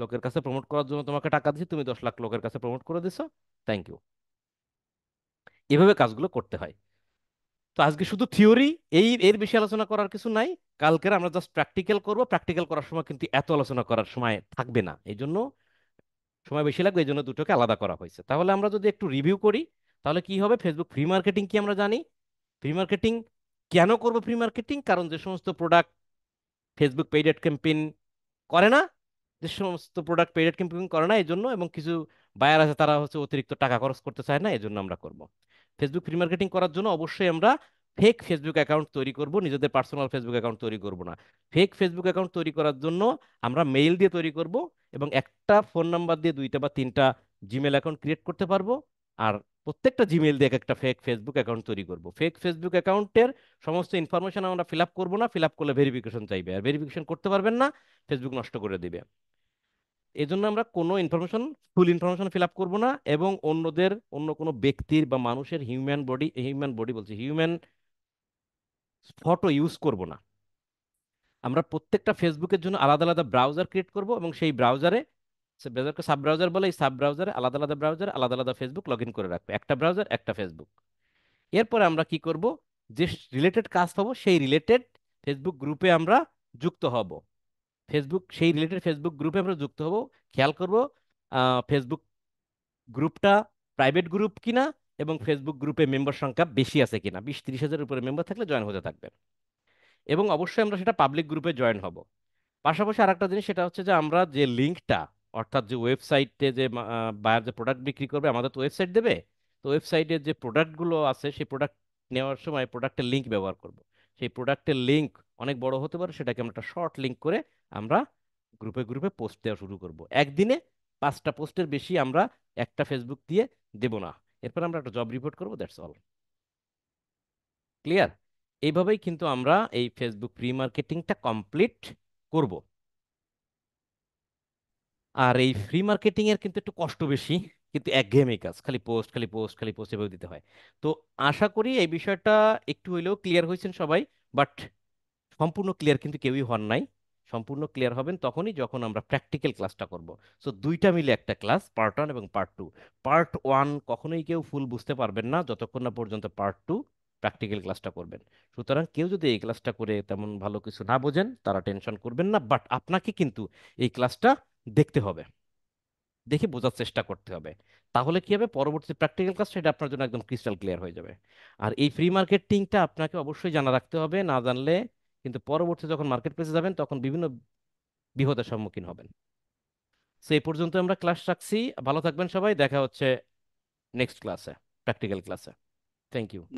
লোকের কাছে প্রমোট করার জন্য তোমাকে টাকা দিচ্ছি তুমি দশ লাখ লোকের কাছে প্রমোট করে দিছো থ্যাংক ইউ এভাবে কাজগুলো করতে হয় তো আজকে শুধু থিওরি এই এর বেশি আলোচনা করার কিছু নাই কালকের আমরা জাস্ট প্র্যাকটিক্যাল করব প্র্যাকটিক্যাল করার সময় কিন্তু এত আলোচনা করার সময় থাকবে না এই জন্য সময় বেশি লাগবে এই জন্য দুটোকে আলাদা করা হয়েছে তাহলে আমরা যদি একটু রিভিউ করি তাহলে কি হবে ফেসবুক ফ্রি মার্কেটিং কি আমরা জানি ফ্রি মার্কেটিং কেন করবো ফ্রি মার্কেটিং কারণ যে সমস্ত প্রোডাক্ট ফেসবুক পেইডেড ক্যাম্পেইন করে না যে সমস্ত প্রোডাক্ট পেইডেড ক্যাম্পেইন করে না এই জন্য এবং কিছু বায়ার আছে তারা হচ্ছে অতিরিক্ত টাকা খরচ করতে চায় না এই জন্য আমরা করব ফেসবুক রিমার্কেটিং করার জন্য অবশ্যই আমরা ফেক ফেসবুক অ্যাকাউন্ট তৈরি করব নিজেদের পার্সোনাল ফেসবুক অ্যাকাউন্ট তৈরি করব না ফেক ফেসবুক অ্যাকাউন্ট তৈরি করার জন্য আমরা মেইল দিয়ে তৈরি করব এবং একটা ফোন নাম্বার দিয়ে দুইটা বা তিনটা জিমেল অ্যাকাউন্ট ক্রিয়েট করতে পারবো আর প্রত্যেকটা জিমেল দিয়ে একটা ফেক ফেসবুক অ্যাকাউন্ট তৈরি করব ফেক ফেসবুক অ্যাকাউন্টের সমস্ত ইনফরমেশন আমরা ফিল আপ করবো না ফিল আপ করলে ভেরিফিকেশন চাইবে আর ভেরিফিকেশন করতে পারবেন না ফেসবুক নষ্ট করে দিবে এজন্য আমরা কোনো information full information fill up করবো না এবং অন্যদের অন্য কোনো ব্যক্তির বা মানুষের হিউম্যান বডি হিউম্যান বডি বলছি হিউম্যান ফটো ইউজ করব না আমরা প্রত্যেকটা ফেসবুকের জন্য আলাদা আলাদা ব্রাউজার ক্রিয়েট করব এবং সেই ব্রাউজারে সে ব্রাউজারকে সাব ব্রাউজার বলে এই সাব ব্রাউজারে আলাদা আলাদা ব্রাউজারে আলাদা আলাদা ফেসবুক লগ ইন করে রাখবে একটা ব্রাউজার একটা ফেসবুক এরপরে আমরা কি করব যে রিলেটেড কাজ পাবো সেই রিলেটেড ফেসবুক গ্রুপে আমরা যুক্ত হব ফেসবুক সেই রিলেটেড ফেসবুক গ্রুপে আমরা যুক্ত হব খেয়াল করব ফেসবুক গ্রুপটা প্রাইভেট গ্রুপ কিনা এবং ফেসবুক গ্রুপে মেম্বার সংখ্যা বেশি আছে কিনা বিশ তিরিশ হাজারের উপরে মেম্বার থাকলে জয়েন হতে থাকবে এবং অবশ্যই আমরা সেটা পাবলিক গ্রুপে জয়েন হব পাশাপাশি আর একটা জিনিস সেটা হচ্ছে যে আমরা যে লিঙ্কটা অর্থাৎ যে ওয়েবসাইটে যে বায়ার যে প্রোডাক্ট বিক্রি করবে আমাদের তো ওয়েবসাইট দেবে তো ওয়েবসাইটে যে প্রোডাক্টগুলো আছে সেই প্রোডাক্ট নেওয়ার সময় প্রোডাক্টের লিঙ্ক ব্যবহার করব সেই প্রোডাক্টের লিঙ্ক অনেক বড় হতে পারে সেটাকে আমরা একটা শর্ট লিঙ্ক করে আমরা গ্রুপে গ্রুপে পোস্ট দেওয়া শুরু করব একদিনে পাঁচটা পোস্টের বেশি আমরা একটা ফেসবুক দিয়ে দেব না এরপর আমরা একটা জব রিপোর্ট করবো দ্যাটস অল ক্লিয়ার এইভাবেই কিন্তু আমরা এই ফেসবুক প্রি মার্কেটিংটা কমপ্লিট করব আর এই ফ্রি মার্কেটিংয়ের কিন্তু একটু কষ্ট বেশি কিন্তু একঘেয়েমি কাজ খালি পোস্ট খালি পোস্ট খালি পোস্ট এভাবে দিতে হয় তো আশা করি এই বিষয়টা একটু হইলেও ক্লিয়ার হয়েছেন সবাই বাট সম্পূর্ণ ক্লিয়ার কিন্তু কেউই হন নাই সম্পূর্ণ ক্লিয়ার হবেন তখনই যখন আমরা প্র্যাকটিক্যাল ক্লাসটা করব সো দুইটা মিলে একটা ক্লাস পার্ট ওয়ান এবং পার্ট টু পার্ট ওয়ান কখনোই কেউ ফুল বুঝতে পারবেন না যতক্ষণ না পর্যন্ত পার্ট টু প্র্যাকটিক্যাল ক্লাসটা করবেন সুতরাং কেউ যদি এই ক্লাসটা করে তেমন ভালো কিছু না বোঝেন তারা টেনশন করবেন না বাট আপনাকে কিন্তু এই ক্লাসটা দেখতে হবে দেখে বোঝার চেষ্টা করতে হবে তাহলে কি হবে পরবর্তী প্র্যাকটিক্যাল ক্লাস সেটা আপনার জন্য একদম ক্রিস্টাল ক্লিয়ার হয়ে যাবে আর এই ফ্রি মার্কেটিংটা আপনাকে অবশ্যই জানা রাখতে হবে না জানলে কিন্তু পরবর্তী যখন মার্কেট প্লেসে যাবেন তখন বিভিন্ন বিহতার সম্মুখীন হবেন সো এই পর্যন্ত আমরা ক্লাস রাখছি ভালো থাকবেন সবাই দেখা হচ্ছে নেক্সট ক্লাসে প্র্যাকটিক্যাল ক্লাসে থ্যাংক ইউ